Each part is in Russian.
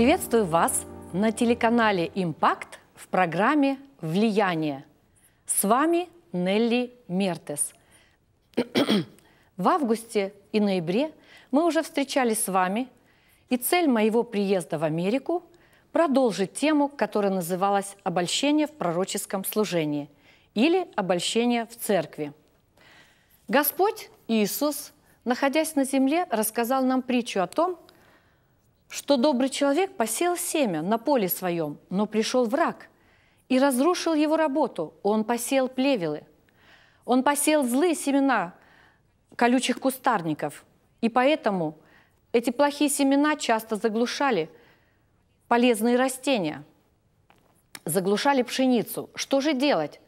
Приветствую вас на телеканале «Импакт» в программе «Влияние». С вами Нелли Мертес. В августе и ноябре мы уже встречались с вами, и цель моего приезда в Америку – продолжить тему, которая называлась «Обольщение в пророческом служении» или «Обольщение в церкви». Господь Иисус, находясь на земле, рассказал нам притчу о том, что добрый человек посеял семя на поле своем, но пришел враг и разрушил его работу. Он посеял плевелы. Он посеял злые семена колючих кустарников. И поэтому эти плохие семена часто заглушали полезные растения, заглушали пшеницу. Что же делать?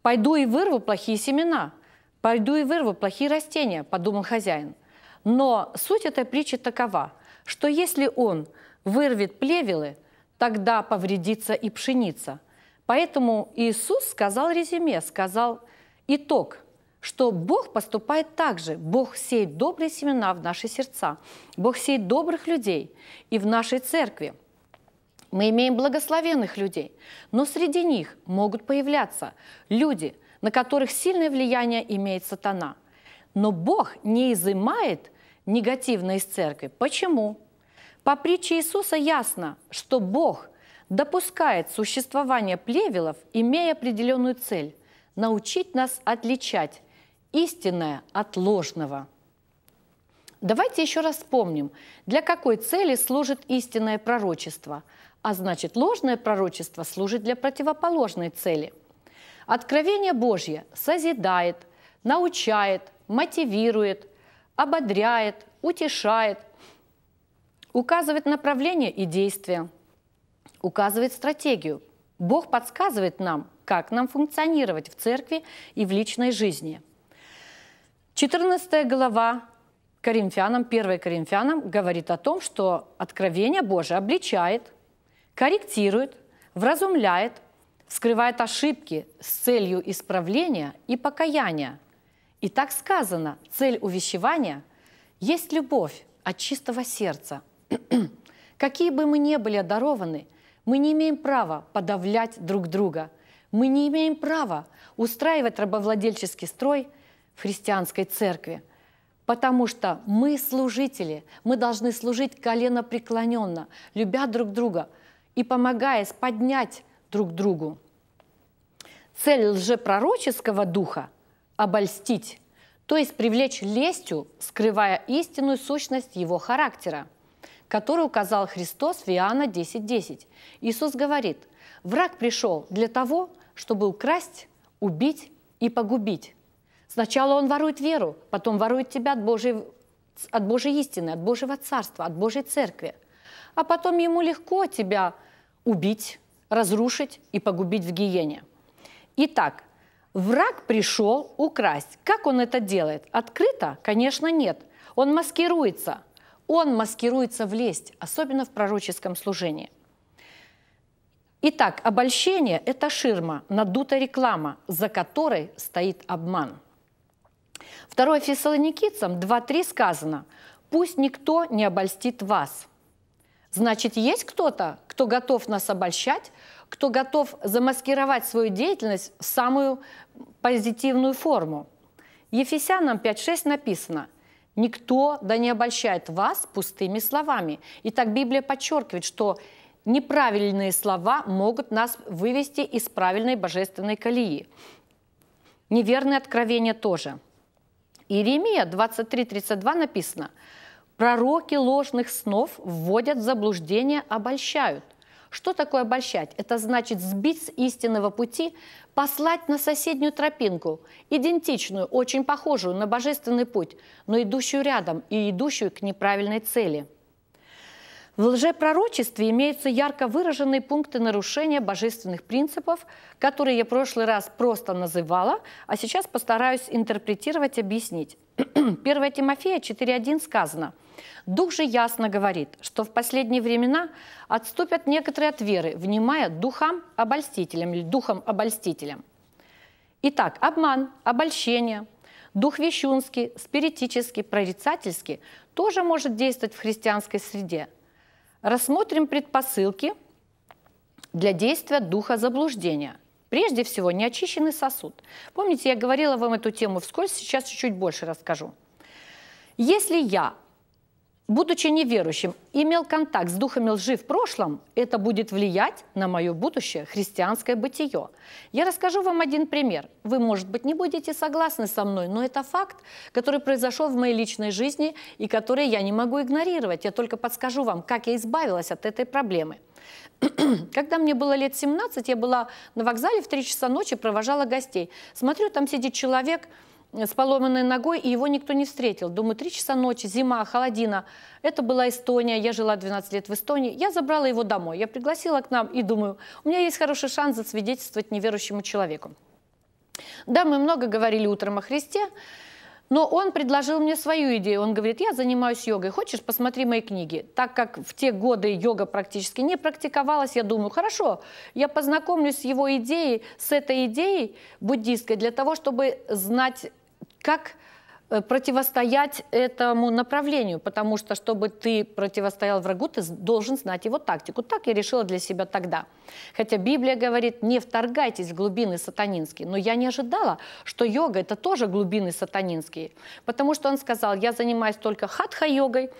Пойду и вырву плохие семена, пойду и вырву плохие растения, подумал хозяин. Но суть этой притчи такова – что если он вырвет плевелы, тогда повредится и пшеница. Поэтому Иисус сказал резюме, сказал итог, что Бог поступает так же. Бог сеет добрые семена в наши сердца. Бог сеет добрых людей и в нашей церкви. Мы имеем благословенных людей, но среди них могут появляться люди, на которых сильное влияние имеет сатана. Но Бог не изымает негативно из церкви. Почему? По притче Иисуса ясно, что Бог допускает существование плевелов, имея определенную цель – научить нас отличать истинное от ложного. Давайте еще раз вспомним, для какой цели служит истинное пророчество, а значит ложное пророчество служит для противоположной цели. Откровение Божье созидает, научает, мотивирует – ободряет, утешает, указывает направление и действия, указывает стратегию. Бог подсказывает нам, как нам функционировать в церкви и в личной жизни. 14 глава Коринфянам, 1 Коринфянам говорит о том, что откровение Божие обличает, корректирует, вразумляет, скрывает ошибки с целью исправления и покаяния – и так сказано, цель увещевания есть любовь от чистого сердца. Какие бы мы ни были одарованы, мы не имеем права подавлять друг друга. Мы не имеем права устраивать рабовладельческий строй в христианской церкви – Потому что мы служители, мы должны служить колено преклоненно, любя друг друга и помогая поднять друг другу. Цель лжепророческого духа обольстить, то есть привлечь лестью, скрывая истинную сущность его характера, которую указал Христос в Иоанна 10.10. 10. Иисус говорит, враг пришел для того, чтобы украсть, убить и погубить. Сначала он ворует веру, потом ворует тебя от Божьей, от Божьей истины, от Божьего Царства, от Божьей Церкви. А потом ему легко тебя убить, разрушить и погубить в гиене. Итак, Враг пришел украсть. Как он это делает? Открыто? Конечно, нет. Он маскируется. Он маскируется влезть, особенно в пророческом служении. Итак, обольщение – это ширма, надутая реклама, за которой стоит обман. 2 Фессалоникийцам 2.3 сказано «Пусть никто не обольстит вас». Значит, есть кто-то, кто готов нас обольщать, кто готов замаскировать свою деятельность в самую позитивную форму. Ефесянам 5.6 написано «Никто да не обольщает вас пустыми словами». Итак, Библия подчеркивает, что неправильные слова могут нас вывести из правильной божественной колеи. Неверные откровения тоже. Иеремия 23.32 написано «Пророки ложных снов вводят в заблуждение, обольщают». Что такое обольщать? Это значит сбить с истинного пути, послать на соседнюю тропинку, идентичную, очень похожую на божественный путь, но идущую рядом и идущую к неправильной цели – в лжепророчестве имеются ярко выраженные пункты нарушения божественных принципов, которые я в прошлый раз просто называла, а сейчас постараюсь интерпретировать, объяснить. 1 Тимофея 4.1 сказано, «Дух же ясно говорит, что в последние времена отступят некоторые от веры, внимая духам-обольстителям или духом-обольстителям». Итак, обман, обольщение, дух вещунский, спиритический, прорицательский тоже может действовать в христианской среде – Рассмотрим предпосылки для действия духа заблуждения. Прежде всего, неочищенный сосуд. Помните, я говорила вам эту тему вскользь, сейчас чуть-чуть больше расскажу. Если я будучи неверующим, имел контакт с духами лжи в прошлом, это будет влиять на мое будущее христианское бытие. Я расскажу вам один пример. Вы, может быть, не будете согласны со мной, но это факт, который произошел в моей личной жизни и который я не могу игнорировать. Я только подскажу вам, как я избавилась от этой проблемы. Когда мне было лет 17, я была на вокзале в 3 часа ночи, провожала гостей. Смотрю, там сидит человек – с поломанной ногой, и его никто не встретил. Думаю, три часа ночи, зима, холодина. Это была Эстония, я жила 12 лет в Эстонии. Я забрала его домой, я пригласила к нам и думаю, у меня есть хороший шанс засвидетельствовать неверующему человеку. Да, мы много говорили утром о Христе, но он предложил мне свою идею. Он говорит, я занимаюсь йогой, хочешь, посмотри мои книги. Так как в те годы йога практически не практиковалась, я думаю, хорошо, я познакомлюсь с его идеей, с этой идеей буддийской, для того, чтобы знать как э, противостоять этому направлению, потому что, чтобы ты противостоял врагу, ты должен знать его тактику. Так я решила для себя тогда. Хотя Библия говорит, не вторгайтесь в глубины сатанинские. Но я не ожидала, что йога – это тоже глубины сатанинские. Потому что он сказал, я занимаюсь только хатха-йогой,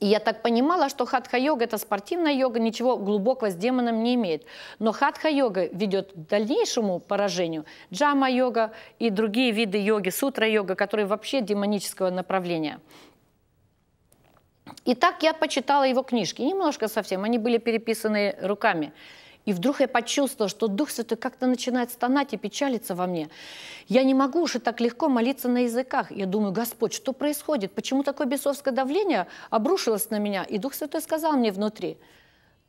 и я так понимала, что хатха-йога – это спортивная йога, ничего глубокого с демоном не имеет. Но хатха-йога ведет к дальнейшему поражению. Джама-йога и другие виды йоги, сутра-йога, которые вообще демонического направления. И так я почитала его книжки, немножко совсем, они были переписаны руками. И вдруг я почувствовала, что Дух Святой как-то начинает стонать и печалиться во мне. Я не могу уже так легко молиться на языках. Я думаю, Господь, что происходит? Почему такое бесовское давление обрушилось на меня? И Дух Святой сказал мне внутри,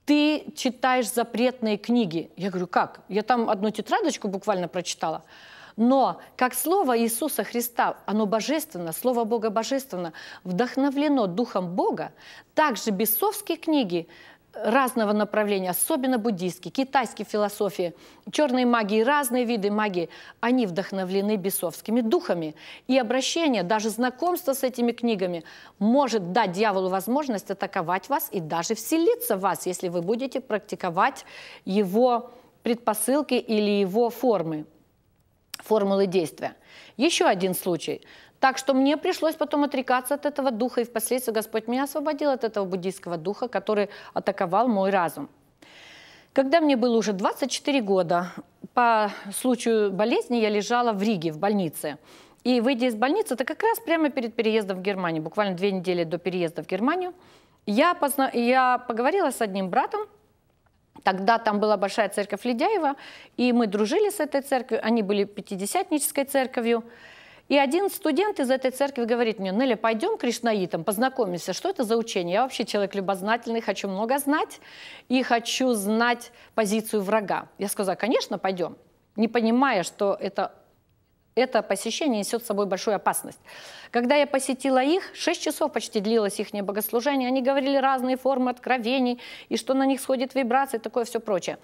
ты читаешь запретные книги. Я говорю, как? Я там одну тетрадочку буквально прочитала. Но как Слово Иисуса Христа, оно божественно, Слово Бога божественно, вдохновлено Духом Бога, также бесовские книги разного направления, особенно буддийский, китайские философии, черные магии, разные виды магии, они вдохновлены бесовскими духами. И обращение, даже знакомство с этими книгами может дать дьяволу возможность атаковать вас и даже вселиться в вас, если вы будете практиковать его предпосылки или его формы, формулы действия. Еще один случай. Так что мне пришлось потом отрекаться от этого духа, и впоследствии Господь меня освободил от этого буддийского духа, который атаковал мой разум. Когда мне было уже 24 года, по случаю болезни я лежала в Риге, в больнице. И выйдя из больницы, это как раз прямо перед переездом в Германию, буквально две недели до переезда в Германию, я, позна... я поговорила с одним братом, Тогда там была большая церковь Ледяева, и мы дружили с этой церковью. Они были пятидесятнической церковью. И один студент из этой церкви говорит мне, Нелли, пойдем к кришнаитам, познакомимся, что это за учение. Я вообще человек любознательный, хочу много знать и хочу знать позицию врага. Я сказала, конечно, пойдем, не понимая, что это это посещение несет с собой большую опасность. Когда я посетила их, 6 часов почти длилось их богослужение, они говорили разные формы откровений, и что на них сходит вибрации, такое все прочее.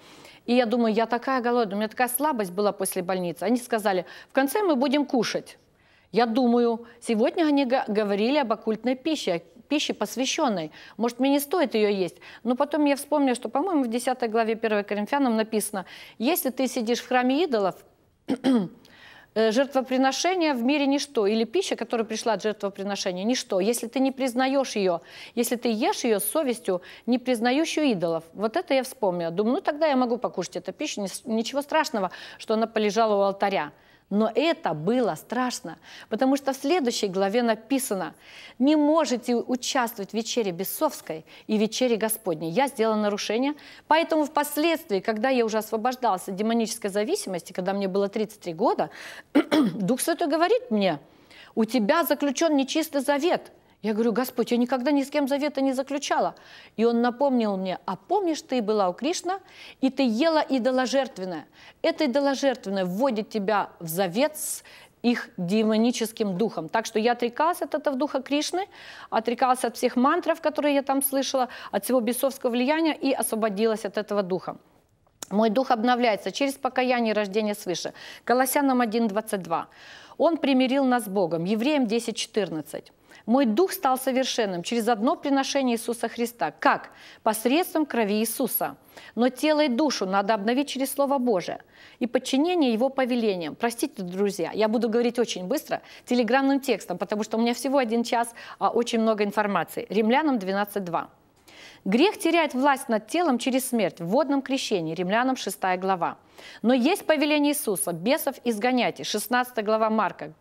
И я думаю, я такая голодная, у меня такая слабость была после больницы. Они сказали, в конце мы будем кушать. Я думаю, сегодня они говорили об оккультной пище, пище посвященной. Может, мне не стоит ее есть. Но потом я вспомнила, что, по-моему, в 10 главе 1 Коринфянам написано, если ты сидишь в храме идолов, э, жертвоприношение в мире ничто, или пища, которая пришла от жертвоприношения, ничто. Если ты не признаешь ее, если ты ешь ее с совестью, не признающую идолов. Вот это я вспомнила. Думаю, ну тогда я могу покушать эту пищу, ничего страшного, что она полежала у алтаря. Но это было страшно, потому что в следующей главе написано «Не можете участвовать в вечере бесовской и вечере Господней». Я сделала нарушение, поэтому впоследствии, когда я уже освобождалась от демонической зависимости, когда мне было 33 года, Дух Святой говорит мне, у тебя заключен нечистый завет – я говорю, Господь, я никогда ни с кем завета не заключала. И он напомнил мне, а помнишь, ты была у Кришна, и ты ела идоложертвенное. Это идоложертвенное вводит тебя в завет с их демоническим духом. Так что я отрекалась от этого духа Кришны, отрекалась от всех мантров, которые я там слышала, от всего бесовского влияния и освободилась от этого духа. Мой дух обновляется через покаяние и рождение свыше. Колоссянам 1.22. Он примирил нас с Богом. Евреям 10.14. Мой дух стал совершенным через одно приношение Иисуса Христа. Как? Посредством крови Иисуса. Но тело и душу надо обновить через Слово Божие и подчинение Его повелениям. Простите, друзья, я буду говорить очень быстро, телеграммным текстом, потому что у меня всего один час, а очень много информации. Римлянам 12.2. Грех теряет власть над телом через смерть в водном крещении, римлянам 6 глава. Но есть повеление Иисуса, бесов изгоняйте, 16 глава Марка.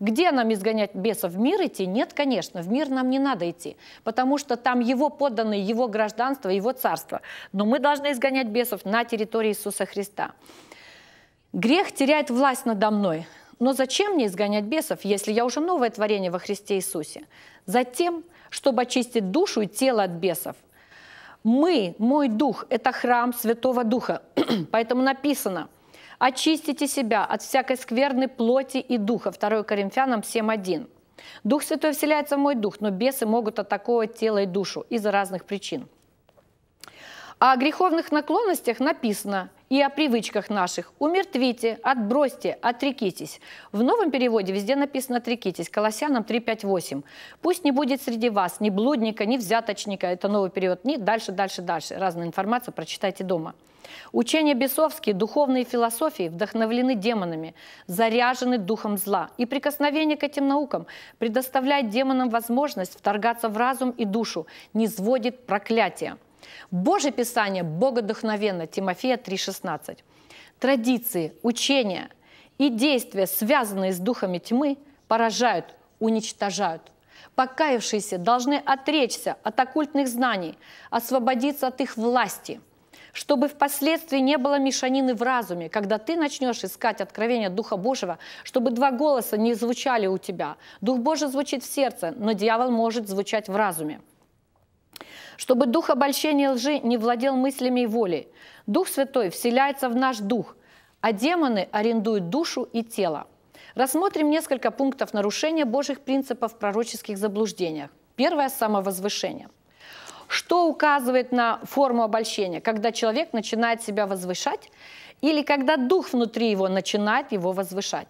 Где нам изгонять бесов? В мир идти? Нет, конечно, в мир нам не надо идти, потому что там его подданные, его гражданство, его царство. Но мы должны изгонять бесов на территории Иисуса Христа. Грех теряет власть надо мной. Но зачем мне изгонять бесов, если я уже новое творение во Христе Иисусе? Затем, чтобы очистить душу и тело от бесов, мы, мой дух, это храм Святого Духа. Поэтому написано, очистите себя от всякой скверной плоти и духа. 2 Коринфянам 7.1. Дух Святой вселяется в мой дух, но бесы могут атаковать тело и душу из-за разных причин. А О греховных наклонностях написано, и о привычках наших. Умертвите, отбросьте, отрекитесь. В новом переводе везде написано «отрекитесь». Колоссянам 3.5.8. «Пусть не будет среди вас ни блудника, ни взяточника». Это новый перевод. Ни дальше, дальше, дальше. Разная информация. прочитайте дома. Учения бесовские, духовные философии вдохновлены демонами, заряжены духом зла. И прикосновение к этим наукам предоставляет демонам возможность вторгаться в разум и душу, не сводит проклятие. Божье Писание богодухновенно, Тимофея 3,16. Традиции, учения и действия, связанные с духами тьмы, поражают, уничтожают. Покаявшиеся должны отречься от оккультных знаний, освободиться от их власти – чтобы впоследствии не было мешанины в разуме, когда ты начнешь искать откровение Духа Божьего, чтобы два голоса не звучали у тебя. Дух Божий звучит в сердце, но дьявол может звучать в разуме. Чтобы дух обольщения лжи не владел мыслями и волей. Дух Святой вселяется в наш дух, а демоны арендуют душу и тело. Рассмотрим несколько пунктов нарушения Божьих принципов в пророческих заблуждениях. Первое – самовозвышение. Что указывает на форму обольщения? Когда человек начинает себя возвышать или когда дух внутри его начинает его возвышать.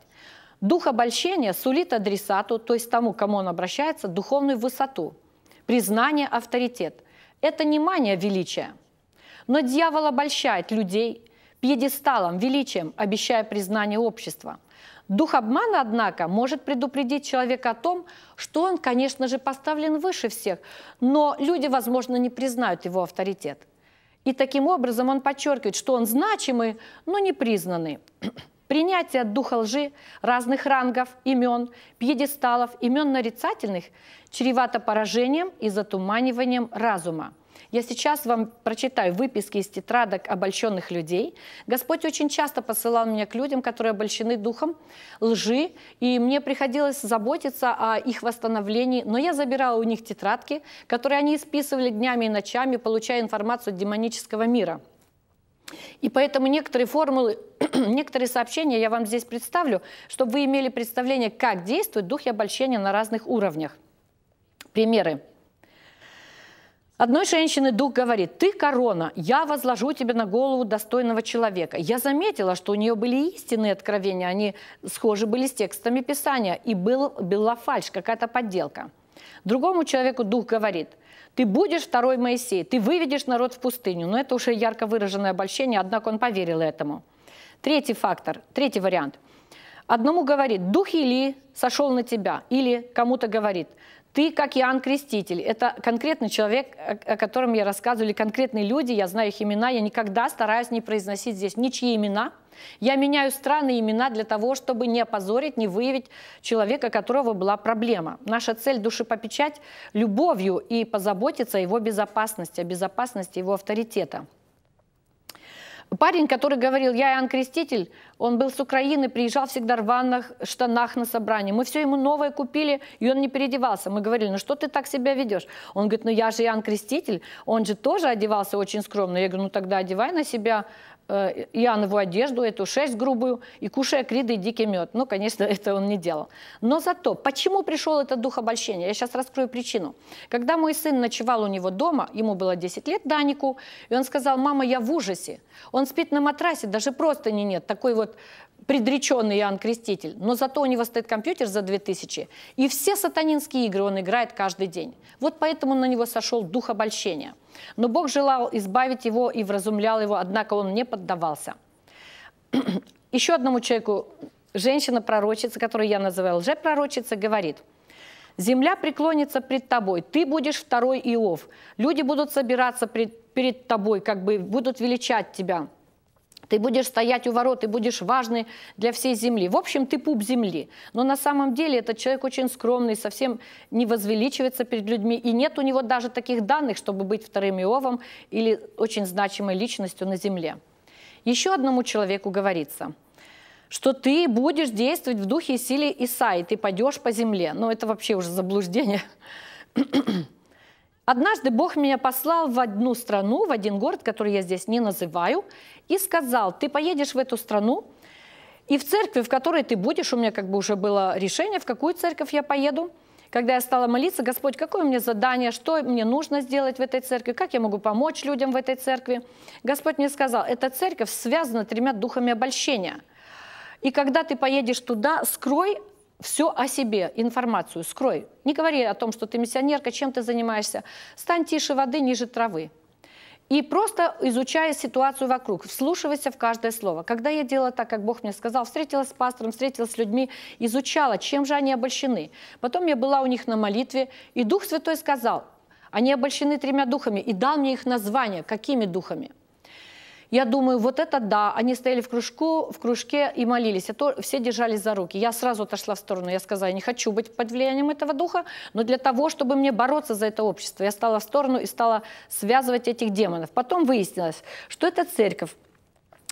Дух обольщения сулит адресату, то есть тому, кому он обращается, духовную высоту – признание, авторитет. Это не мания величия. Но дьявол обольщает людей пьедесталом, величием, обещая признание общества. Дух обмана, однако, может предупредить человека о том, что он, конечно же, поставлен выше всех, но люди, возможно, не признают его авторитет. И таким образом он подчеркивает, что он значимый, но не признанный. Принятие духа лжи, разных рангов, имен, пьедесталов, имен нарицательных чревато поражением и затуманиванием разума. Я сейчас вам прочитаю выписки из тетрадок обольщенных людей. Господь очень часто посылал меня к людям, которые обольщены духом лжи, и мне приходилось заботиться о их восстановлении. Но я забирала у них тетрадки, которые они исписывали днями и ночами, получая информацию от демонического мира – и поэтому некоторые формулы, некоторые сообщения я вам здесь представлю, чтобы вы имели представление, как действует дух и обольщение на разных уровнях. Примеры. Одной женщины дух говорит, ты корона, я возложу тебе на голову достойного человека. Я заметила, что у нее были истинные откровения, они схожи были с текстами Писания, и был, была фальш, какая-то подделка. Другому человеку дух говорит – ты будешь второй Моисей, ты выведешь народ в пустыню. Но это уже ярко выраженное обольщение, однако он поверил этому. Третий фактор, третий вариант. Одному говорит, дух Или сошел на тебя, или кому-то говорит – ты, как Иоанн Креститель, это конкретный человек, о котором я рассказывали, конкретные люди, я знаю их имена, я никогда стараюсь не произносить здесь ничьи имена. Я меняю страны и имена для того, чтобы не опозорить, не выявить человека, которого была проблема. Наша цель – душепопечать любовью и позаботиться о его безопасности, о безопасности его авторитета. Парень, который говорил, я Иоанн Креститель, он был с Украины, приезжал всегда в рваных штанах на собрание. Мы все ему новое купили, и он не переодевался. Мы говорили, ну что ты так себя ведешь? Он говорит, ну я же Иоанн Креститель, он же тоже одевался очень скромно. Я говорю, ну тогда одевай на себя Э, Иоаннову одежду, эту шесть грубую, и кушая криды и дикий мед. Ну, конечно, это он не делал. Но зато, почему пришел этот дух обольщения? Я сейчас раскрою причину. Когда мой сын ночевал у него дома, ему было 10 лет, Данику, и он сказал, мама, я в ужасе. Он спит на матрасе, даже просто не нет. Такой вот предреченный Иоанн Креститель. Но зато у него стоит компьютер за 2000. И все сатанинские игры он играет каждый день. Вот поэтому на него сошел дух обольщения – но Бог желал избавить его и вразумлял его, однако он не поддавался. Еще одному человеку, женщина-пророчица, которую я называю лжепророчица, говорит, «Земля преклонится пред тобой, ты будешь второй Иов, люди будут собираться пред, перед тобой, как бы будут величать тебя». Ты будешь стоять у ворот, ты будешь важный для всей земли. В общем, ты пуп земли. Но на самом деле этот человек очень скромный, совсем не возвеличивается перед людьми. И нет у него даже таких данных, чтобы быть вторым Иовом или очень значимой личностью на земле. Еще одному человеку говорится, что ты будешь действовать в духе и силе Исаи, ты пойдешь по земле. Но ну, это вообще уже заблуждение. Однажды Бог меня послал в одну страну, в один город, который я здесь не называю, и сказал, ты поедешь в эту страну, и в церкви, в которой ты будешь, у меня как бы уже было решение, в какую церковь я поеду, когда я стала молиться, Господь, какое у меня задание, что мне нужно сделать в этой церкви, как я могу помочь людям в этой церкви, Господь мне сказал, эта церковь связана тремя духами обольщения. И когда ты поедешь туда, скрой все о себе, информацию скрой. Не говори о том, что ты миссионерка, чем ты занимаешься. Стань тише воды, ниже травы. И просто изучая ситуацию вокруг, вслушивайся в каждое слово. Когда я делала так, как Бог мне сказал, встретилась с пастором, встретилась с людьми, изучала, чем же они обольщены. Потом я была у них на молитве, и Дух Святой сказал, они обольщены тремя духами, и дал мне их название, какими духами – я думаю, вот это да. Они стояли в, кружку, в кружке и молились. А все держались за руки. Я сразу отошла в сторону. Я сказала, я не хочу быть под влиянием этого духа, но для того, чтобы мне бороться за это общество, я стала в сторону и стала связывать этих демонов. Потом выяснилось, что эта церковь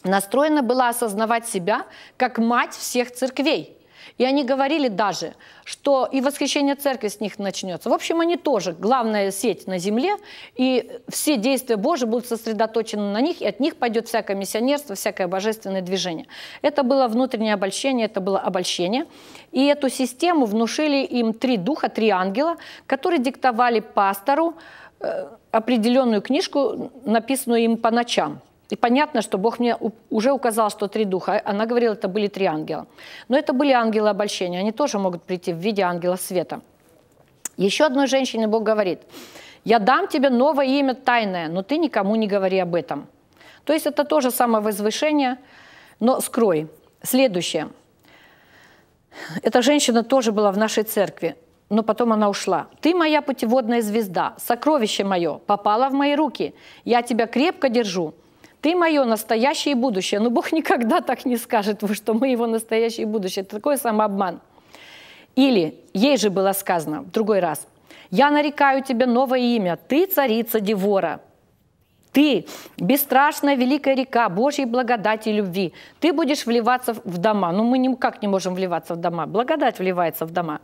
настроена была осознавать себя как мать всех церквей. И они говорили даже, что и восхищение церкви с них начнется. В общем, они тоже главная сеть на земле, и все действия Божьи будут сосредоточены на них, и от них пойдет всякое миссионерство, всякое божественное движение. Это было внутреннее обольщение, это было обольщение. И эту систему внушили им три духа, три ангела, которые диктовали пастору э, определенную книжку, написанную им по ночам – и понятно, что Бог мне уже указал, что три духа. Она говорила, это были три ангела. Но это были ангелы обольщения. Они тоже могут прийти в виде ангела света. Еще одной женщине Бог говорит, я дам тебе новое имя тайное, но ты никому не говори об этом. То есть это тоже самовозвышение, но скрой. Следующее. Эта женщина тоже была в нашей церкви, но потом она ушла. «Ты моя путеводная звезда, сокровище мое, попало в мои руки. Я тебя крепко держу ты мое настоящее будущее. Но ну, Бог никогда так не скажет, что мы его настоящее будущее. Это такой самообман. Или ей же было сказано в другой раз, я нарекаю тебе новое имя, ты царица Девора, ты – бесстрашная великая река Божьей благодати и любви. Ты будешь вливаться в дома. Ну, мы никак не можем вливаться в дома. Благодать вливается в дома.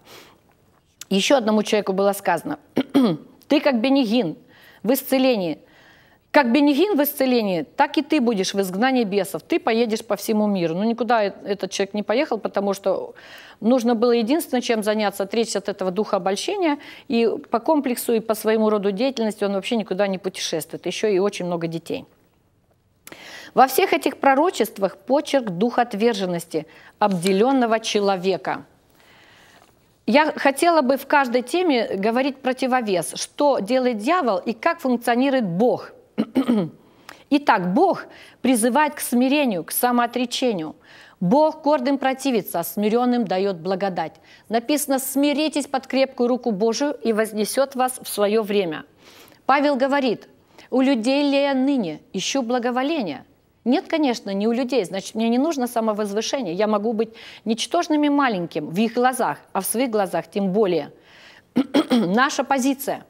Еще одному человеку было сказано, ты как Бенигин в исцелении – как Бенегин в исцелении, так и ты будешь в изгнании бесов. Ты поедешь по всему миру. Но ну, никуда э, этот человек не поехал, потому что нужно было единственное, чем заняться, отречься от этого духа обольщения. И по комплексу, и по своему роду деятельности он вообще никуда не путешествует. Еще и очень много детей. Во всех этих пророчествах почерк духа отверженности, обделенного человека – я хотела бы в каждой теме говорить противовес, что делает дьявол и как функционирует Бог – Итак, Бог призывает к смирению, к самоотречению. Бог гордым противится, а смиренным дает благодать. Написано «Смиритесь под крепкую руку Божию и вознесет вас в свое время». Павел говорит, «У людей ли я ныне ищу благоволение?» Нет, конечно, не у людей, значит, мне не нужно самовозвышение. Я могу быть ничтожным и маленьким в их глазах, а в своих глазах тем более. Наша позиция –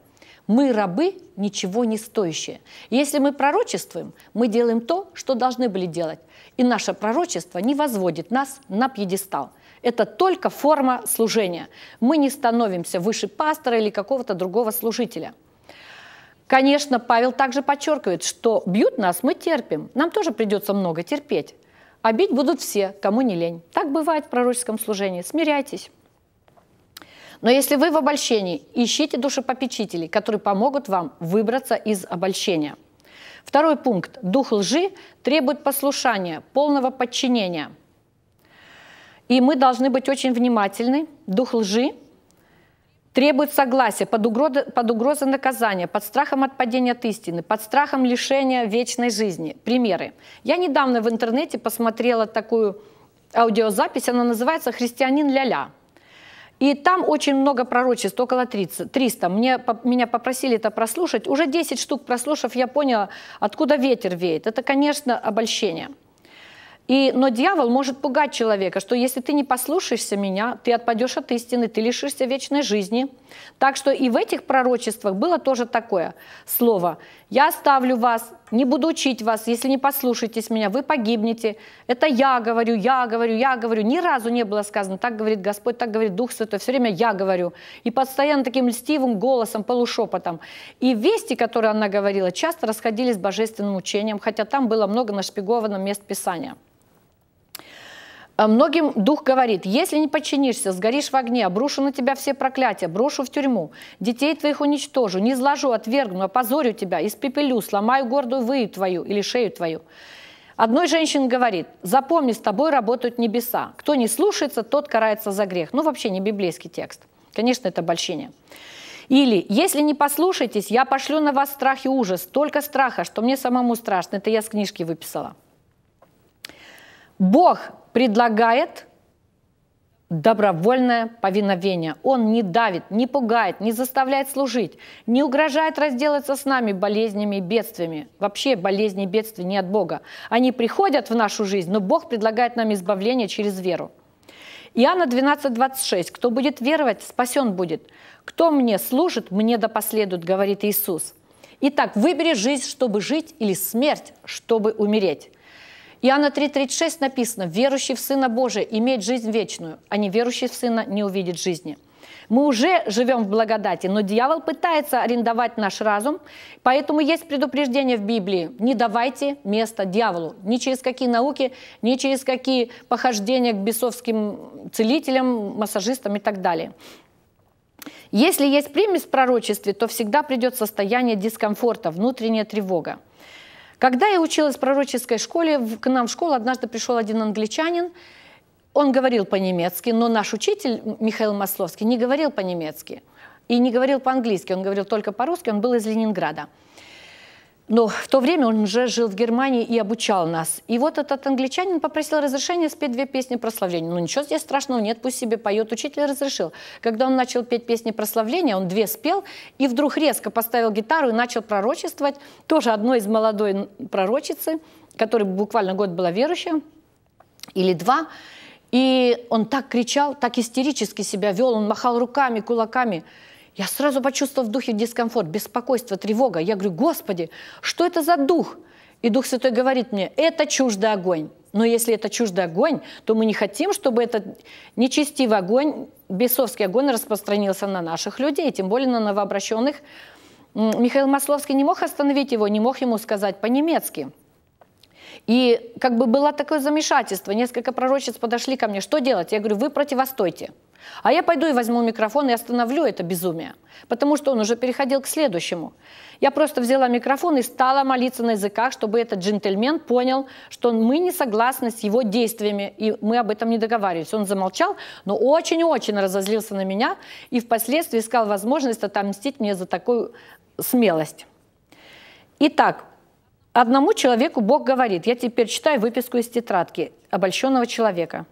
мы рабы, ничего не стоящие. Если мы пророчествуем, мы делаем то, что должны были делать. И наше пророчество не возводит нас на пьедестал. Это только форма служения. Мы не становимся выше пастора или какого-то другого служителя. Конечно, Павел также подчеркивает, что бьют нас, мы терпим. Нам тоже придется много терпеть. А бить будут все, кому не лень. Так бывает в пророческом служении. Смиряйтесь. Но если вы в обольщении, ищите душепопечителей, которые помогут вам выбраться из обольщения. Второй пункт. Дух лжи требует послушания, полного подчинения. И мы должны быть очень внимательны. Дух лжи требует согласия под, угрозой, под угрозой наказания, под страхом отпадения от истины, под страхом лишения вечной жизни. Примеры. Я недавно в интернете посмотрела такую аудиозапись, она называется «Христианин ля-ля». И там очень много пророчеств, около 30, 300. Мне, по, меня попросили это прослушать. Уже 10 штук прослушав, я поняла, откуда ветер веет. Это, конечно, обольщение. И, но дьявол может пугать человека, что если ты не послушаешься меня, ты отпадешь от истины, ты лишишься вечной жизни. Так что и в этих пророчествах было тоже такое слово. «Я оставлю вас, не буду учить вас, если не послушаетесь меня, вы погибнете. Это я говорю, я говорю, я говорю. Ни разу не было сказано, так говорит Господь, так говорит Дух Святой, все время я говорю. И постоянно таким льстивым голосом, полушепотом. И вести, которые она говорила, часто расходились с божественным учением, хотя там было много нашпиговано мест Писания. А многим дух говорит, если не подчинишься, сгоришь в огне, обрушу на тебя все проклятия, брошу в тюрьму, детей твоих уничтожу, не изложу, отвергну, опозорю тебя, испепелю, сломаю гордую выю твою или шею твою. Одной женщине говорит, запомни, с тобой работают небеса. Кто не слушается, тот карается за грех. Ну, вообще не библейский текст. Конечно, это обольщение. Или «Если не послушаетесь, я пошлю на вас страх и ужас, только страха, что мне самому страшно». Это я с книжки выписала. Бог предлагает добровольное повиновение. Он не давит, не пугает, не заставляет служить, не угрожает разделаться с нами болезнями и бедствиями. Вообще болезни и бедствия не от Бога. Они приходят в нашу жизнь, но Бог предлагает нам избавление через веру. Иоанна 12, 26. «Кто будет веровать, спасен будет. Кто мне служит, мне да последует, говорит Иисус. Итак, выбери жизнь, чтобы жить, или смерть, чтобы умереть». Иоанна 3,36 написано, «Верующий в Сына Божия имеет жизнь вечную, а не верующий в Сына не увидит жизни». Мы уже живем в благодати, но дьявол пытается арендовать наш разум, поэтому есть предупреждение в Библии. Не давайте место дьяволу. Ни через какие науки, ни через какие похождения к бесовским целителям, массажистам и так далее. Если есть примесь в пророчестве, то всегда придет состояние дискомфорта, внутренняя тревога. Когда я училась в пророческой школе, к нам в школу однажды пришел один англичанин, он говорил по-немецки, но наш учитель Михаил Масловский не говорил по-немецки и не говорил по-английски, он говорил только по-русски, он был из Ленинграда. Но ну, в то время он уже жил в Германии и обучал нас. И вот этот англичанин попросил разрешения спеть две песни прославления. Ну ничего здесь страшного нет, пусть себе поет. Учитель разрешил. Когда он начал петь песни прославления, он две спел и вдруг резко поставил гитару и начал пророчествовать. Тоже одной из молодой пророчицы, которой буквально год была верующая, или два. И он так кричал, так истерически себя вел, он махал руками, кулаками – я сразу почувствовал в духе дискомфорт, беспокойство, тревога. Я говорю, Господи, что это за дух? И Дух Святой говорит мне, это чуждый огонь. Но если это чуждый огонь, то мы не хотим, чтобы этот нечестивый огонь, бесовский огонь распространился на наших людей, тем более на новообращенных. Михаил Масловский не мог остановить его, не мог ему сказать по-немецки – и как бы было такое замешательство. Несколько пророчеств подошли ко мне, что делать? Я говорю, вы противостойте. А я пойду и возьму микрофон и остановлю это безумие, потому что он уже переходил к следующему. Я просто взяла микрофон и стала молиться на языках, чтобы этот джентльмен понял, что мы не согласны с его действиями, и мы об этом не договаривались. Он замолчал, но очень-очень разозлился на меня и впоследствии искал возможность отомстить мне за такую смелость. Итак, Одному человеку Бог говорит, я теперь читаю выписку из тетрадки обольщенного человека.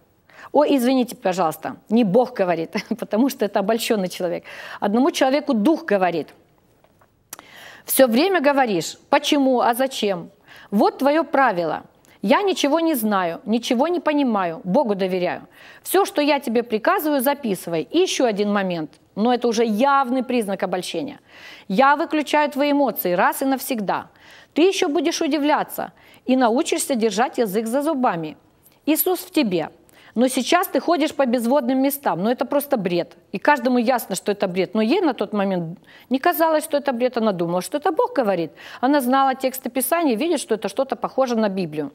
О, извините, пожалуйста, не Бог говорит, потому что это обольщенный человек. Одному человеку Дух говорит. Все время говоришь, почему, а зачем. Вот твое правило. Я ничего не знаю, ничего не понимаю, Богу доверяю. Все, что я тебе приказываю, записывай. И еще один момент, но это уже явный признак обольщения. Я выключаю твои эмоции раз и навсегда – ты еще будешь удивляться и научишься держать язык за зубами. Иисус в тебе. Но сейчас ты ходишь по безводным местам. Но это просто бред. И каждому ясно, что это бред. Но ей на тот момент не казалось, что это бред. Она думала, что это Бог говорит. Она знала тексты Писания, видит, что это что-то похоже на Библию.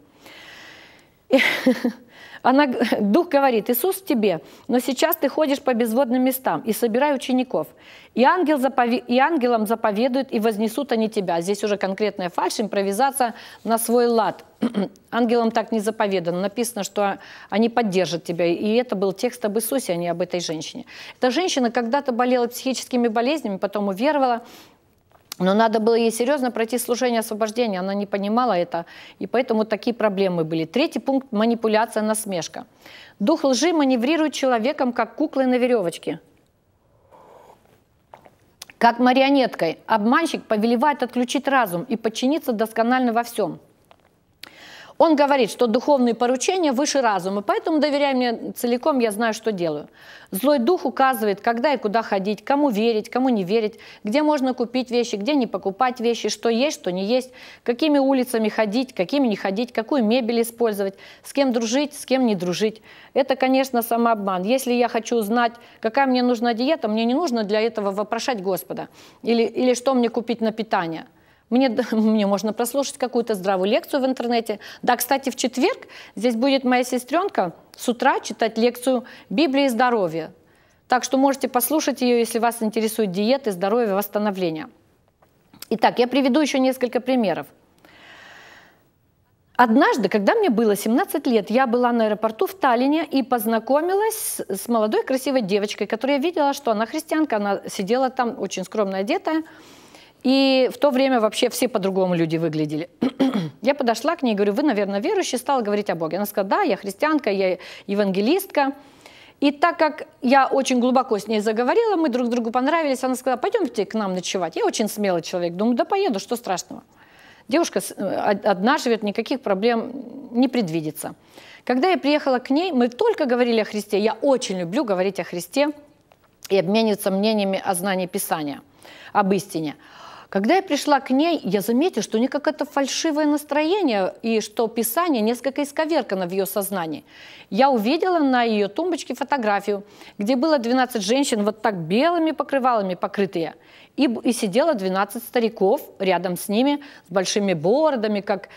Она, Дух говорит, Иисус тебе, но сейчас ты ходишь по безводным местам и собирай учеников. И, ангел запове... и ангелам заповедуют, и вознесут они тебя. Здесь уже конкретная фальшь, импровизация на свой лад. Ангелам так не заповедано. Написано, что они поддержат тебя. И это был текст об Иисусе, а не об этой женщине. Эта женщина когда-то болела психическими болезнями, потом уверовала, но надо было ей серьезно пройти служение освобождения, она не понимала это, и поэтому такие проблемы были. Третий пункт – манипуляция, насмешка. Дух лжи маневрирует человеком, как куклы на веревочке. Как марионеткой. Обманщик повелевает отключить разум и подчиниться досконально во всем – он говорит, что духовные поручения выше разума, поэтому доверяй мне целиком, я знаю, что делаю. Злой дух указывает, когда и куда ходить, кому верить, кому не верить, где можно купить вещи, где не покупать вещи, что есть, что не есть, какими улицами ходить, какими не ходить, какую мебель использовать, с кем дружить, с кем не дружить. Это, конечно, самообман. Если я хочу узнать, какая мне нужна диета, мне не нужно для этого вопрошать Господа или, или что мне купить на питание – мне, мне можно прослушать какую-то здравую лекцию в интернете. Да, кстати, в четверг здесь будет моя сестренка с утра читать лекцию «Библия и здоровье». Так что можете послушать ее, если вас интересует диеты, здоровье, восстановление. Итак, я приведу еще несколько примеров. Однажды, когда мне было 17 лет, я была на аэропорту в Таллине и познакомилась с молодой красивой девочкой, которую я видела, что она христианка, она сидела там очень скромно одетая. И в то время вообще все по-другому люди выглядели. я подошла к ней и говорю, вы, наверное, верующие, стала говорить о Боге. Она сказала, да, я христианка, я евангелистка. И так как я очень глубоко с ней заговорила, мы друг другу понравились, она сказала, пойдемте к нам ночевать. Я очень смелый человек, думаю, да поеду, что страшного. Девушка э, одна живет, никаких проблем не предвидится. Когда я приехала к ней, мы только говорили о Христе. Я очень люблю говорить о Христе и обмениваться мнениями о знании Писания, об истине. Когда я пришла к ней, я заметила, что у нее какое-то фальшивое настроение и что писание несколько исковеркано в ее сознании. Я увидела на ее тумбочке фотографию, где было 12 женщин вот так белыми покрывалами покрытые. И, и сидело 12 стариков рядом с ними, с большими бородами, как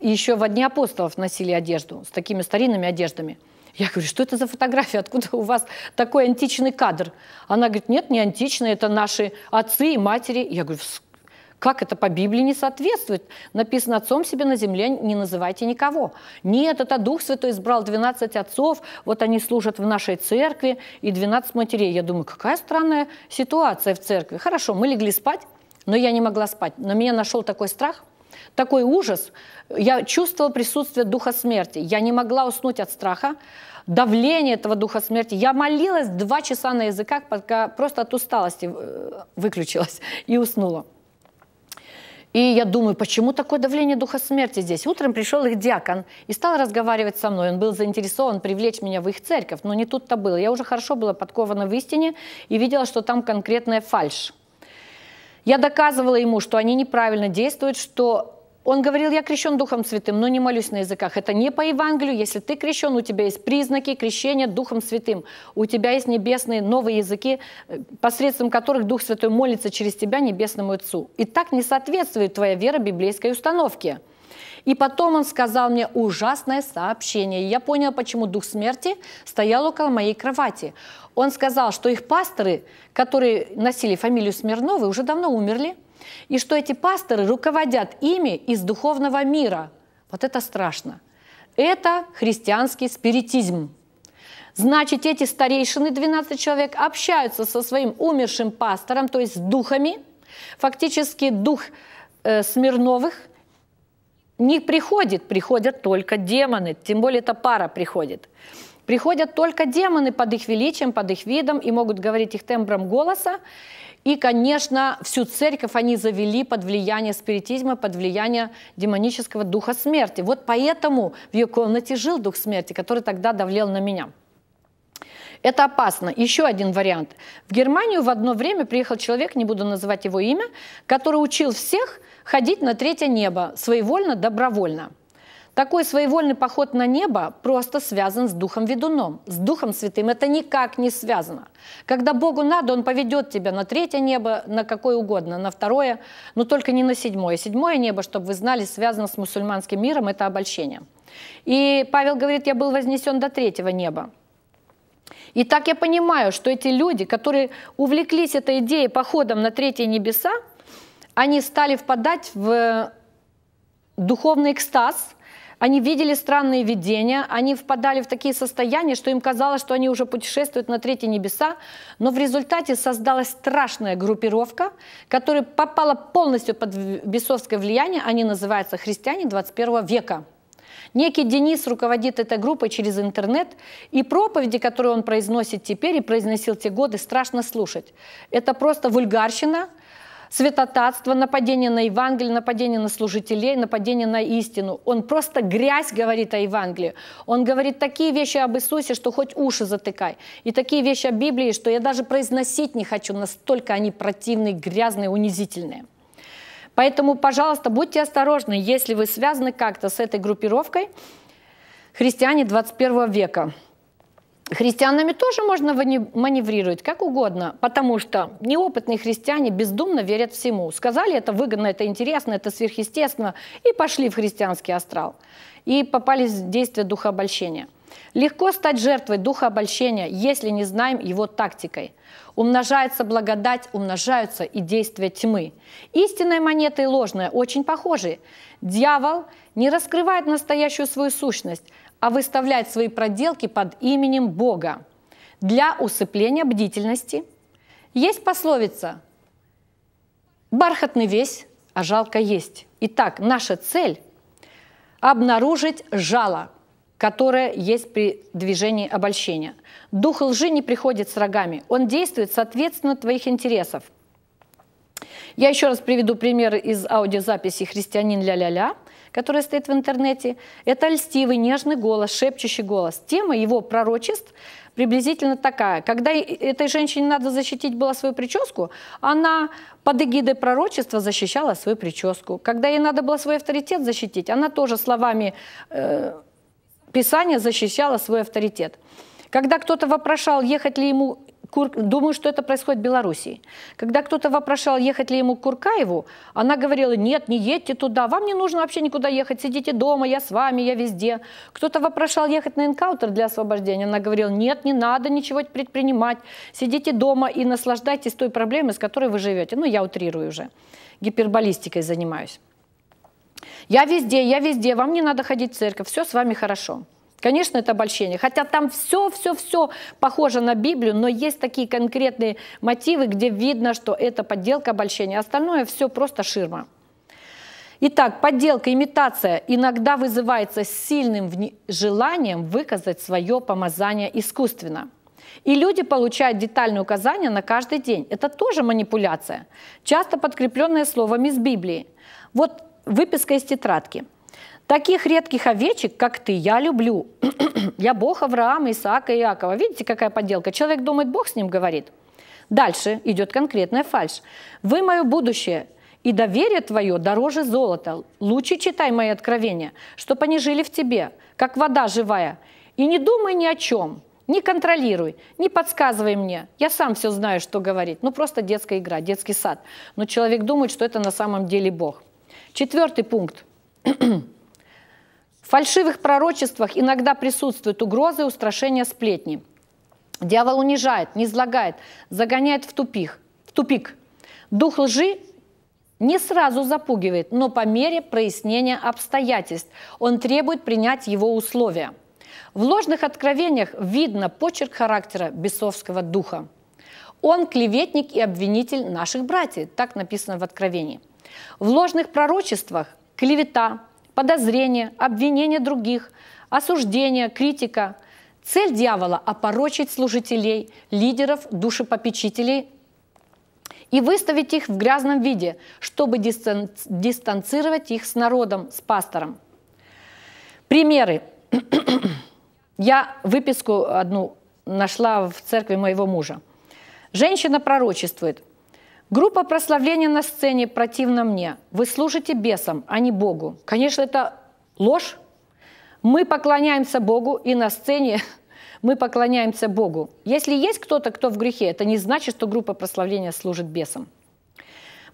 еще в одни апостолов носили одежду, с такими старинными одеждами – я говорю, что это за фотография, откуда у вас такой античный кадр? Она говорит, нет, не античный, это наши отцы и матери. Я говорю, как это по Библии не соответствует? Написано, отцом себе на земле не называйте никого. Нет, это Дух Святой избрал 12 отцов, вот они служат в нашей церкви, и 12 матерей. Я думаю, какая странная ситуация в церкви. Хорошо, мы легли спать, но я не могла спать. На меня нашел такой страх, такой ужас. Я чувствовала присутствие духа смерти. Я не могла уснуть от страха давление этого духа смерти. Я молилась два часа на языках, пока просто от усталости э, выключилась и уснула. И я думаю, почему такое давление духа смерти здесь? Утром пришел их диакон и стал разговаривать со мной. Он был заинтересован привлечь меня в их церковь, но не тут-то было. Я уже хорошо была подкована в истине и видела, что там конкретная фальш. Я доказывала ему, что они неправильно действуют, что он говорил, я крещен Духом Святым, но не молюсь на языках. Это не по Евангелию. Если ты крещен, у тебя есть признаки крещения Духом Святым. У тебя есть небесные новые языки, э, посредством которых Дух Святой молится через тебя небесному Отцу. И так не соответствует твоя вера библейской установке. И потом он сказал мне ужасное сообщение. я поняла, почему дух смерти стоял около моей кровати. Он сказал, что их пасторы, которые носили фамилию Смирновы, уже давно умерли – и что эти пасторы руководят ими из духовного мира. Вот это страшно. Это христианский спиритизм. Значит, эти старейшины, 12 человек, общаются со своим умершим пастором, то есть с духами. Фактически дух э, Смирновых не приходит, приходят только демоны, тем более эта пара приходит. Приходят только демоны под их величием, под их видом и могут говорить их тембром голоса. И, конечно, всю церковь они завели под влияние спиритизма, под влияние демонического духа смерти. Вот поэтому в ее комнате жил дух смерти, который тогда давлел на меня. Это опасно. Еще один вариант. В Германию в одно время приехал человек, не буду называть его имя, который учил всех ходить на третье небо своевольно, добровольно – такой своевольный поход на небо просто связан с Духом Ведуном, с Духом Святым. Это никак не связано. Когда Богу надо, Он поведет тебя на третье небо, на какое угодно, на второе, но только не на седьмое. Седьмое небо, чтобы вы знали, связано с мусульманским миром, это обольщение. И Павел говорит, я был вознесен до третьего неба. И так я понимаю, что эти люди, которые увлеклись этой идеей походом на третьи небеса, они стали впадать в духовный экстаз – они видели странные видения, они впадали в такие состояния, что им казалось, что они уже путешествуют на третьи небеса, но в результате создалась страшная группировка, которая попала полностью под бесовское влияние, они называются «Христиане 21 века». Некий Денис руководит этой группой через интернет, и проповеди, которые он произносит теперь и произносил те годы, страшно слушать. Это просто вульгарщина, святотатство, нападение на Евангелие, нападение на служителей, нападение на истину. Он просто грязь говорит о Евангелии. Он говорит такие вещи об Иисусе, что хоть уши затыкай. И такие вещи о Библии, что я даже произносить не хочу, настолько они противные, грязные, унизительные. Поэтому, пожалуйста, будьте осторожны, если вы связаны как-то с этой группировкой, христиане 21 века. Христианами тоже можно маневрировать как угодно, потому что неопытные христиане бездумно верят всему. Сказали, это выгодно, это интересно, это сверхъестественно, и пошли в христианский астрал. И попались в действие духа обольщения. Легко стать жертвой духа обольщения, если не знаем его тактикой. Умножается благодать, умножаются и действия тьмы. Истинная монета и ложная очень похожи. Дьявол не раскрывает настоящую свою сущность, а выставлять свои проделки под именем Бога для усыпления бдительности. Есть пословица «Бархатный весь, а жалко есть». Итак, наша цель – обнаружить жало, которое есть при движении обольщения. Дух лжи не приходит с рогами, он действует соответственно твоих интересов. Я еще раз приведу пример из аудиозаписи «Христианин ля-ля-ля», которая стоит в интернете, это льстивый, нежный голос, шепчущий голос. Тема его пророчеств приблизительно такая. Когда этой женщине надо защитить была свою прическу, она под эгидой пророчества защищала свою прическу. Когда ей надо было свой авторитет защитить, она тоже словами э, Писания защищала свой авторитет. Когда кто-то вопрошал, ехать ли ему Кур... Думаю, что это происходит в Белоруссии. Когда кто-то вопрошал, ехать ли ему к Куркаеву, она говорила, нет, не едьте туда, вам не нужно вообще никуда ехать, сидите дома, я с вами, я везде. Кто-то вопрошал ехать на энкаутер для освобождения, она говорила, нет, не надо ничего предпринимать, сидите дома и наслаждайтесь той проблемой, с которой вы живете. Ну, я утрирую уже, гиперболистикой занимаюсь. Я везде, я везде, вам не надо ходить в церковь, все с вами хорошо. Конечно, это обольщение. Хотя там все-все-все похоже на Библию, но есть такие конкретные мотивы, где видно, что это подделка обольщения. Остальное все просто ширма. Итак, подделка, имитация иногда вызывается сильным желанием выказать свое помазание искусственно. И люди получают детальные указания на каждый день. Это тоже манипуляция, часто подкрепленная словами из Библии. Вот выписка из тетрадки – Таких редких овечек, как ты, я люблю. я Бог Авраама, Исаака и Иакова. Видите, какая подделка? Человек думает, Бог с ним говорит. Дальше идет конкретная фальш. «Вы мое будущее, и доверие твое дороже золота. Лучше читай мои откровения, чтобы они жили в тебе, как вода живая. И не думай ни о чем, не контролируй, не подсказывай мне. Я сам все знаю, что говорить. Ну, просто детская игра, детский сад. Но человек думает, что это на самом деле Бог. Четвертый пункт. В фальшивых пророчествах иногда присутствуют угрозы, устрашения, сплетни. Дьявол унижает, низлагает, загоняет в тупик. В тупик. Дух лжи не сразу запугивает, но по мере прояснения обстоятельств он требует принять его условия. В ложных откровениях видно почерк характера бесовского духа. Он клеветник и обвинитель наших братьев, так написано в Откровении. В ложных пророчествах клевета, Подозрения, обвинения других, осуждение, критика. Цель дьявола – опорочить служителей, лидеров, душепопечителей и выставить их в грязном виде, чтобы дистанцировать их с народом, с пастором. Примеры. Я выписку одну нашла в церкви моего мужа. Женщина пророчествует – Группа прославления на сцене противна мне. Вы служите бесам, а не Богу. Конечно, это ложь. Мы поклоняемся Богу, и на сцене мы поклоняемся Богу. Если есть кто-то, кто в грехе, это не значит, что группа прославления служит бесам.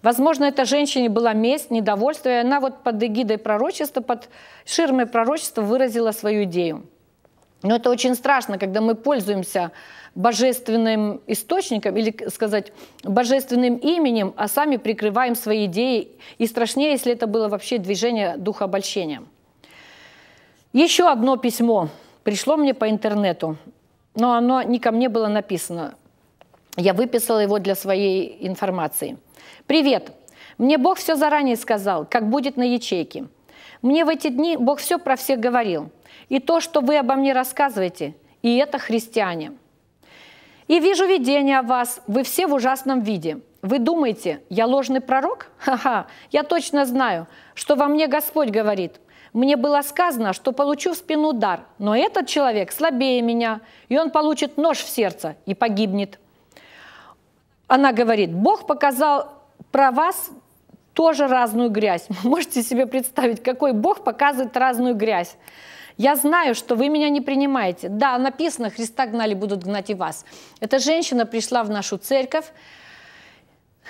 Возможно, эта женщине была месть, недовольство, и она вот под эгидой пророчества, под ширмой пророчества выразила свою идею. Но это очень страшно, когда мы пользуемся божественным источником или сказать божественным именем, а сами прикрываем свои идеи. И страшнее, если это было вообще движение духа обольщения. Еще одно письмо пришло мне по интернету, но оно не ко мне было написано. Я выписала его для своей информации. «Привет! Мне Бог все заранее сказал, как будет на ячейке. Мне в эти дни Бог все про всех говорил. И то, что вы обо мне рассказываете, и это христиане – и вижу видение о вас, вы все в ужасном виде. Вы думаете, я ложный пророк? Ха-ха, я точно знаю, что во мне Господь говорит. Мне было сказано, что получу в спину удар, но этот человек слабее меня, и он получит нож в сердце и погибнет. Она говорит, Бог показал про вас тоже разную грязь. Можете себе представить, какой Бог показывает разную грязь. Я знаю, что вы меня не принимаете. Да, написано, Христа гнали, будут гнать и вас. Эта женщина пришла в нашу церковь,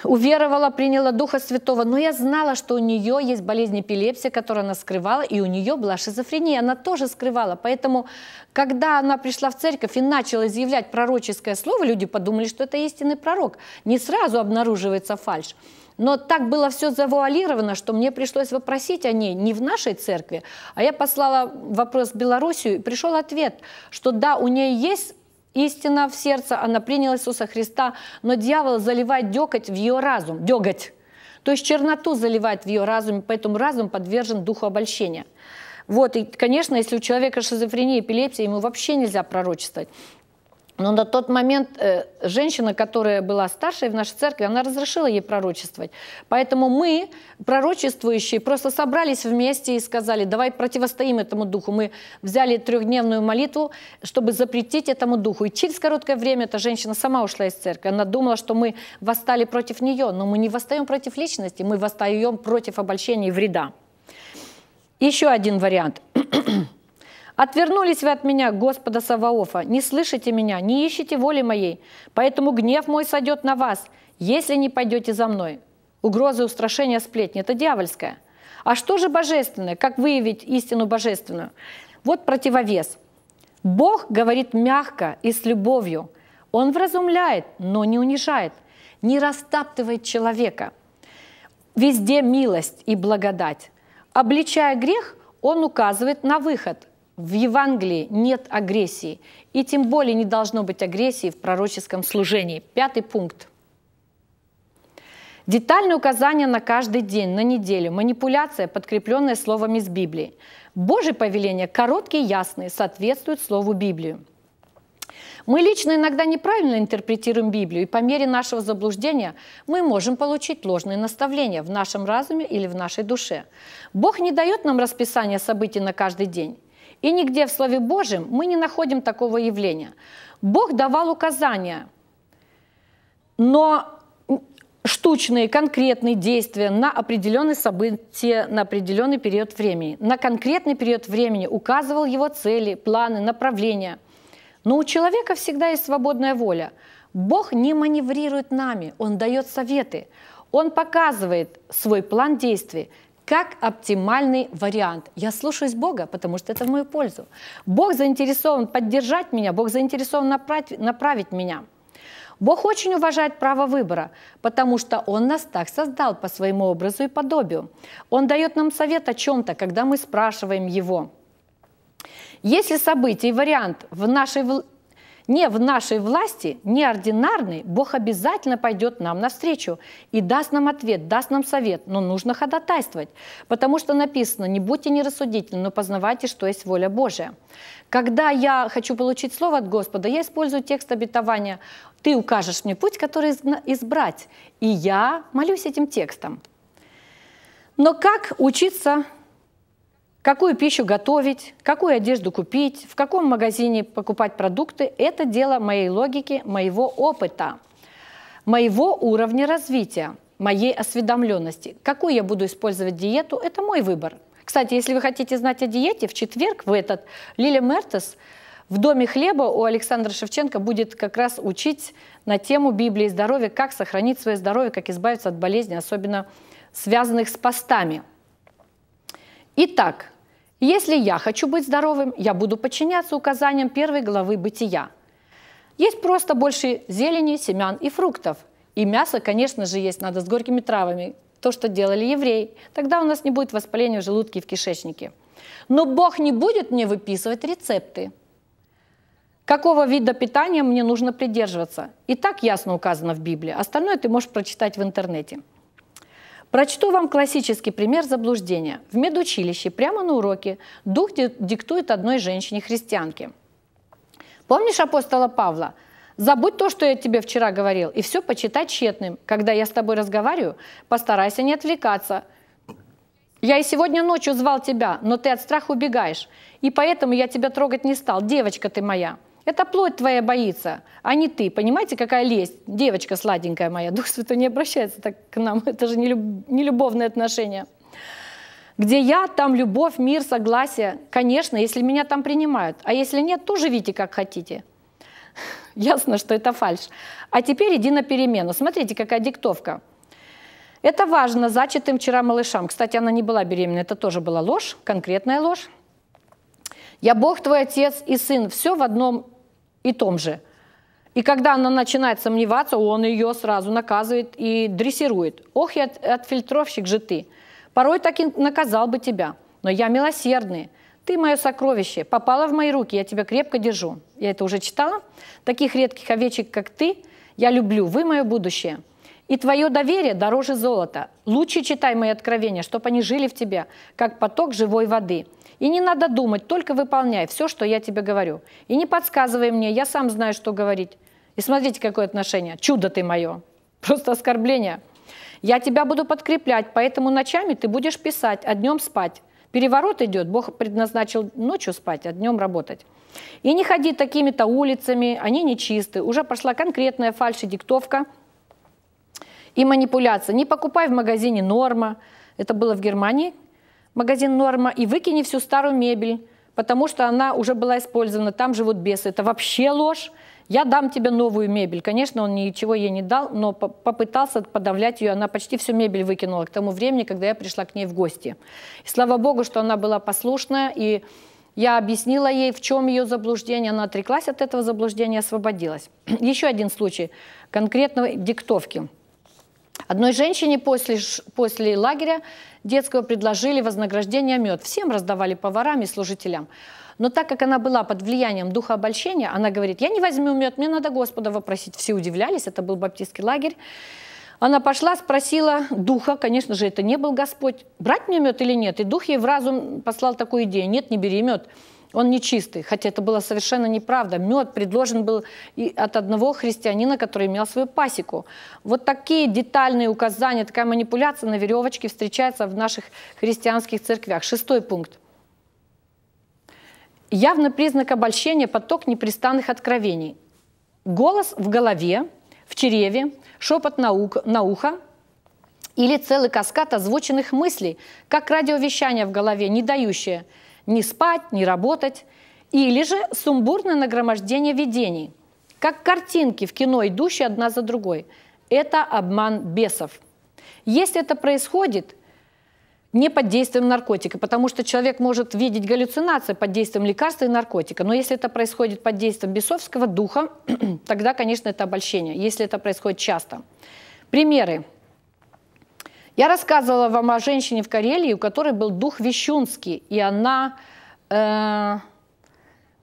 уверовала, приняла Духа Святого, но я знала, что у нее есть болезнь эпилепсия, которую она скрывала, и у нее была шизофрения, она тоже скрывала. Поэтому, когда она пришла в церковь и начала заявлять пророческое слово, люди подумали, что это истинный пророк. Не сразу обнаруживается фальш, Но так было все завуалировано, что мне пришлось вопросить о ней не в нашей церкви, а я послала вопрос в Белоруссию, и пришел ответ, что да, у нее есть истина в сердце, она приняла Иисуса Христа, но дьявол заливает деготь в ее разум, деготь. То есть черноту заливает в ее разум, поэтому разум подвержен духу обольщения. Вот, и, конечно, если у человека шизофрения, эпилепсия, ему вообще нельзя пророчествовать. Но на тот момент э, женщина, которая была старшей в нашей церкви, она разрешила ей пророчествовать. Поэтому мы, пророчествующие, просто собрались вместе и сказали, давай противостоим этому духу. Мы взяли трехдневную молитву, чтобы запретить этому духу. И через короткое время эта женщина сама ушла из церкви. Она думала, что мы восстали против нее, но мы не восстаем против личности, мы восстаем против обольщения и вреда. Еще один вариант – Отвернулись вы от меня, Господа Саваофа, не слышите меня, не ищите воли моей, поэтому гнев мой сойдет на вас, если не пойдете за мной». Угрозы устрашения сплетни – это дьявольское. А что же божественное? Как выявить истину божественную? Вот противовес. Бог говорит мягко и с любовью. Он вразумляет, но не унижает, не растаптывает человека. Везде милость и благодать. Обличая грех, он указывает на выход в Евангелии нет агрессии, и тем более не должно быть агрессии в пророческом служении. Пятый пункт. Детальные указания на каждый день, на неделю, манипуляция, подкрепленная словом из Библии. Божье повеление короткие и ясные, соответствует слову Библию. Мы лично иногда неправильно интерпретируем Библию, и по мере нашего заблуждения мы можем получить ложные наставления в нашем разуме или в нашей душе. Бог не дает нам расписание событий на каждый день. И нигде в Слове Божьем мы не находим такого явления. Бог давал указания, но штучные, конкретные действия на определенные события, на определенный период времени. На конкретный период времени указывал его цели, планы, направления. Но у человека всегда есть свободная воля. Бог не маневрирует нами, Он дает советы. Он показывает свой план действий как оптимальный вариант. Я слушаюсь Бога, потому что это в мою пользу. Бог заинтересован поддержать меня, Бог заинтересован направить, направить меня. Бог очень уважает право выбора, потому что Он нас так создал по своему образу и подобию. Он дает нам совет о чем-то, когда мы спрашиваем Его. Если событие и вариант в нашей не в нашей власти, неординарный, Бог обязательно пойдет нам навстречу и даст нам ответ, даст нам совет, но нужно ходатайствовать, потому что написано, не будьте нерассудительны, но познавайте, что есть воля Божия. Когда я хочу получить слово от Господа, я использую текст обетования «Ты укажешь мне путь, который избрать», и я молюсь этим текстом. Но как учиться Какую пищу готовить, какую одежду купить, в каком магазине покупать продукты – это дело моей логики, моего опыта, моего уровня развития, моей осведомленности. Какую я буду использовать диету – это мой выбор. Кстати, если вы хотите знать о диете, в четверг в этот Лиля Мертес в «Доме хлеба» у Александра Шевченко будет как раз учить на тему Библии здоровья, как сохранить свое здоровье, как избавиться от болезней, особенно связанных с постами. Итак, если я хочу быть здоровым, я буду подчиняться указаниям первой главы бытия. Есть просто больше зелени, семян и фруктов. И мясо, конечно же, есть надо с горькими травами, то, что делали евреи. Тогда у нас не будет воспаления в желудке и в кишечнике. Но Бог не будет мне выписывать рецепты. Какого вида питания мне нужно придерживаться? И так ясно указано в Библии. Остальное ты можешь прочитать в интернете. Прочту вам классический пример заблуждения. В медучилище прямо на уроке дух диктует одной женщине-христианке. Помнишь апостола Павла? Забудь то, что я тебе вчера говорил, и все почитай тщетным. Когда я с тобой разговариваю, постарайся не отвлекаться. Я и сегодня ночью звал тебя, но ты от страха убегаешь, и поэтому я тебя трогать не стал. Девочка ты моя. Это плоть твоя боится, а не ты. Понимаете, какая лесть? Девочка сладенькая моя, Дух Святой не обращается так к нам. Это же не, люб... не любовные отношения. Где я, там любовь, мир, согласие. Конечно, если меня там принимают. А если нет, то живите как хотите. Ясно, что это фальш. А теперь иди на перемену. Смотрите, какая диктовка. Это важно зачатым вчера малышам. Кстати, она не была беременна, это тоже была ложь, конкретная ложь. «Я Бог твой Отец и Сын» – все в одном и том же. И когда она начинает сомневаться, он ее сразу наказывает и дрессирует. «Ох, я отфильтровщик же ты! Порой так и наказал бы тебя, но я милосердный. Ты мое сокровище, попала в мои руки, я тебя крепко держу». Я это уже читала. «Таких редких овечек, как ты, я люблю, вы мое будущее». И твое доверие дороже золота. Лучше читай мои откровения, чтобы они жили в тебе, как поток живой воды. И не надо думать, только выполняй все, что я тебе говорю. И не подсказывай мне, я сам знаю, что говорить. И смотрите, какое отношение. Чудо ты мое. Просто оскорбление. Я тебя буду подкреплять, поэтому ночами ты будешь писать, а днем спать. Переворот идет, Бог предназначил ночью спать, а днем работать. И не ходи такими-то улицами, они нечисты. Уже пошла конкретная фальши диктовка – и манипуляция. Не покупай в магазине «Норма», это было в Германии, магазин «Норма», и выкини всю старую мебель, потому что она уже была использована, там живут бесы. Это вообще ложь. Я дам тебе новую мебель. Конечно, он ничего ей не дал, но попытался подавлять ее. Она почти всю мебель выкинула к тому времени, когда я пришла к ней в гости. И слава богу, что она была послушная, и я объяснила ей, в чем ее заблуждение. Она отреклась от этого заблуждения, освободилась. Еще один случай конкретной диктовки – Одной женщине после, после лагеря детского предложили вознаграждение мед. Всем раздавали поварам и служителям. Но так как она была под влиянием духа обольщения, она говорит, я не возьму мед, мне надо Господа вопросить. Все удивлялись, это был баптистский лагерь. Она пошла, спросила духа, конечно же, это не был Господь, брать мне мед или нет. И дух ей в разум послал такую идею, нет, не бери мед он нечистый. Хотя это было совершенно неправда. Мед предложен был и от одного христианина, который имел свою пасеку. Вот такие детальные указания, такая манипуляция на веревочке встречается в наших христианских церквях. Шестой пункт. Явно признак обольщения – поток непрестанных откровений. Голос в голове, в череве, шепот на, ук, на ухо или целый каскад озвученных мыслей, как радиовещание в голове, не дающее – не спать, не работать, или же сумбурное нагромождение видений, как картинки в кино, идущие одна за другой. Это обман бесов. Если это происходит, не под действием наркотика, потому что человек может видеть галлюцинации под действием лекарства и наркотика. Но если это происходит под действием бесовского духа, тогда, конечно, это обольщение, если это происходит часто. Примеры. Я рассказывала вам о женщине в Карелии, у которой был дух вещунский, и она э,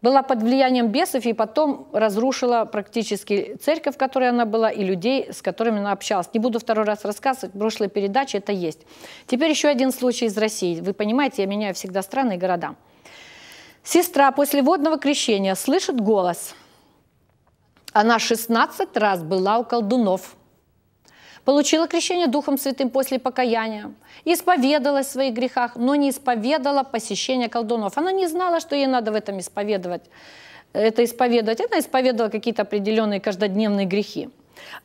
была под влиянием бесов, и потом разрушила практически церковь, в которой она была, и людей, с которыми она общалась. Не буду второй раз рассказывать, в прошлой передаче это есть. Теперь еще один случай из России. Вы понимаете, я меняю всегда страны и города. Сестра после водного крещения слышит голос. Она 16 раз была у колдунов – получила крещение Духом Святым после покаяния, исповедалась в своих грехах, но не исповедала посещение колдунов. Она не знала, что ей надо в этом исповедовать. Это исповедовать. Она исповедовала какие-то определенные каждодневные грехи.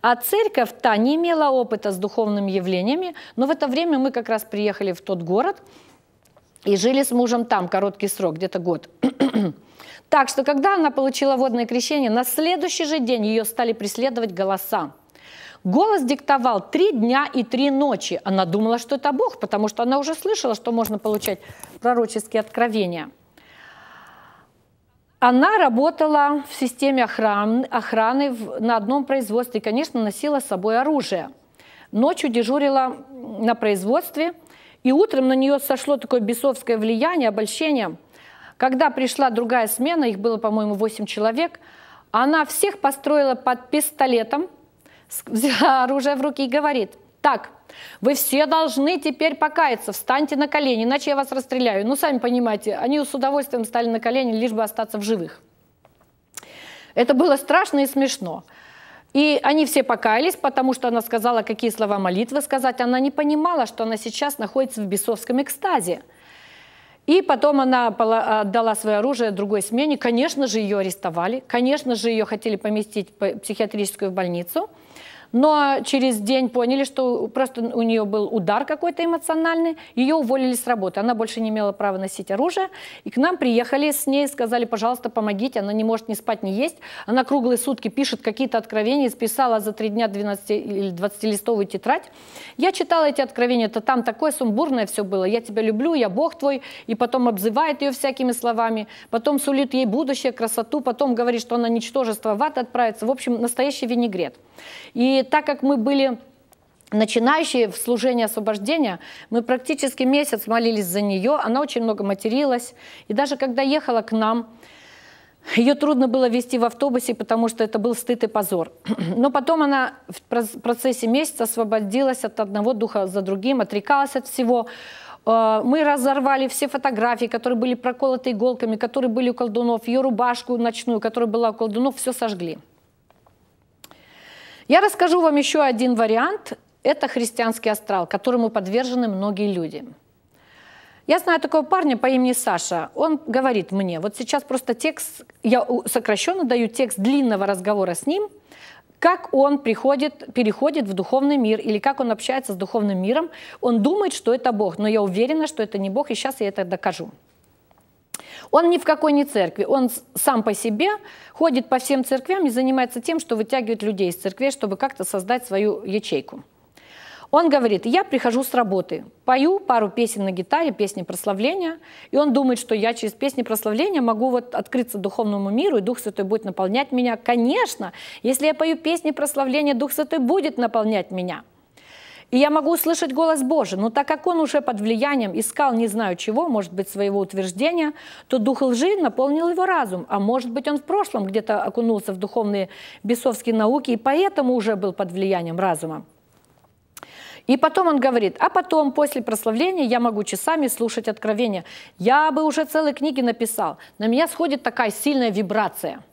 А церковь та не имела опыта с духовными явлениями, но в это время мы как раз приехали в тот город и жили с мужем там короткий срок, где-то год. Так что, когда она получила водное крещение, на следующий же день ее стали преследовать голоса. Голос диктовал три дня и три ночи. Она думала, что это Бог, потому что она уже слышала, что можно получать пророческие откровения. Она работала в системе охраны на одном производстве и, конечно, носила с собой оружие. Ночью дежурила на производстве, и утром на нее сошло такое бесовское влияние, обольщение. Когда пришла другая смена, их было, по-моему, 8 человек, она всех построила под пистолетом – Взяла оружие в руки и говорит, так, вы все должны теперь покаяться, встаньте на колени, иначе я вас расстреляю. Ну, сами понимаете, они с удовольствием стали на колени, лишь бы остаться в живых. Это было страшно и смешно. И они все покаялись, потому что она сказала, какие слова молитвы сказать. Она не понимала, что она сейчас находится в бесовском экстазе. И потом она отдала свое оружие другой смене. Конечно же, ее арестовали. Конечно же, ее хотели поместить в психиатрическую больницу – но через день поняли, что просто у нее был удар какой-то эмоциональный, ее уволили с работы, она больше не имела права носить оружие, и к нам приехали с ней, сказали, пожалуйста, помогите, она не может ни спать, ни есть, она круглые сутки пишет какие-то откровения, списала за три дня 12 или 20-листовую тетрадь. Я читала эти откровения, то там такое сумбурное все было, я тебя люблю, я Бог твой, и потом обзывает ее всякими словами, потом сулит ей будущее, красоту, потом говорит, что она ничтожество в ад отправится, в общем, настоящий винегрет. И и так как мы были начинающие в служении освобождения, мы практически месяц молились за нее, она очень много материлась. И даже когда ехала к нам, ее трудно было вести в автобусе, потому что это был стыд и позор. Но потом она в процессе месяца освободилась от одного духа за другим, отрекалась от всего. Э, мы разорвали все фотографии, которые были проколоты иголками, которые были у колдунов, ее рубашку ночную, которая была у колдунов, все сожгли. Я расскажу вам еще один вариант. Это христианский астрал, которому подвержены многие люди. Я знаю такого парня по имени Саша. Он говорит мне, вот сейчас просто текст, я сокращенно даю текст длинного разговора с ним, как он приходит, переходит в духовный мир или как он общается с духовным миром. Он думает, что это Бог, но я уверена, что это не Бог, и сейчас я это докажу. Он ни в какой не церкви, он сам по себе ходит по всем церквям и занимается тем, что вытягивает людей из церквей, чтобы как-то создать свою ячейку. Он говорит, я прихожу с работы, пою пару песен на гитаре, песни прославления, и он думает, что я через песни прославления могу вот открыться духовному миру, и Дух Святой будет наполнять меня. Конечно, если я пою песни прославления, Дух Святой будет наполнять меня – и я могу услышать голос Божий, но так как он уже под влиянием искал не знаю чего, может быть, своего утверждения, то дух лжи наполнил его разум, а может быть, он в прошлом где-то окунулся в духовные бесовские науки и поэтому уже был под влиянием разума. И потом он говорит, а потом, после прославления, я могу часами слушать откровения. Я бы уже целые книги написал. На меня сходит такая сильная вибрация –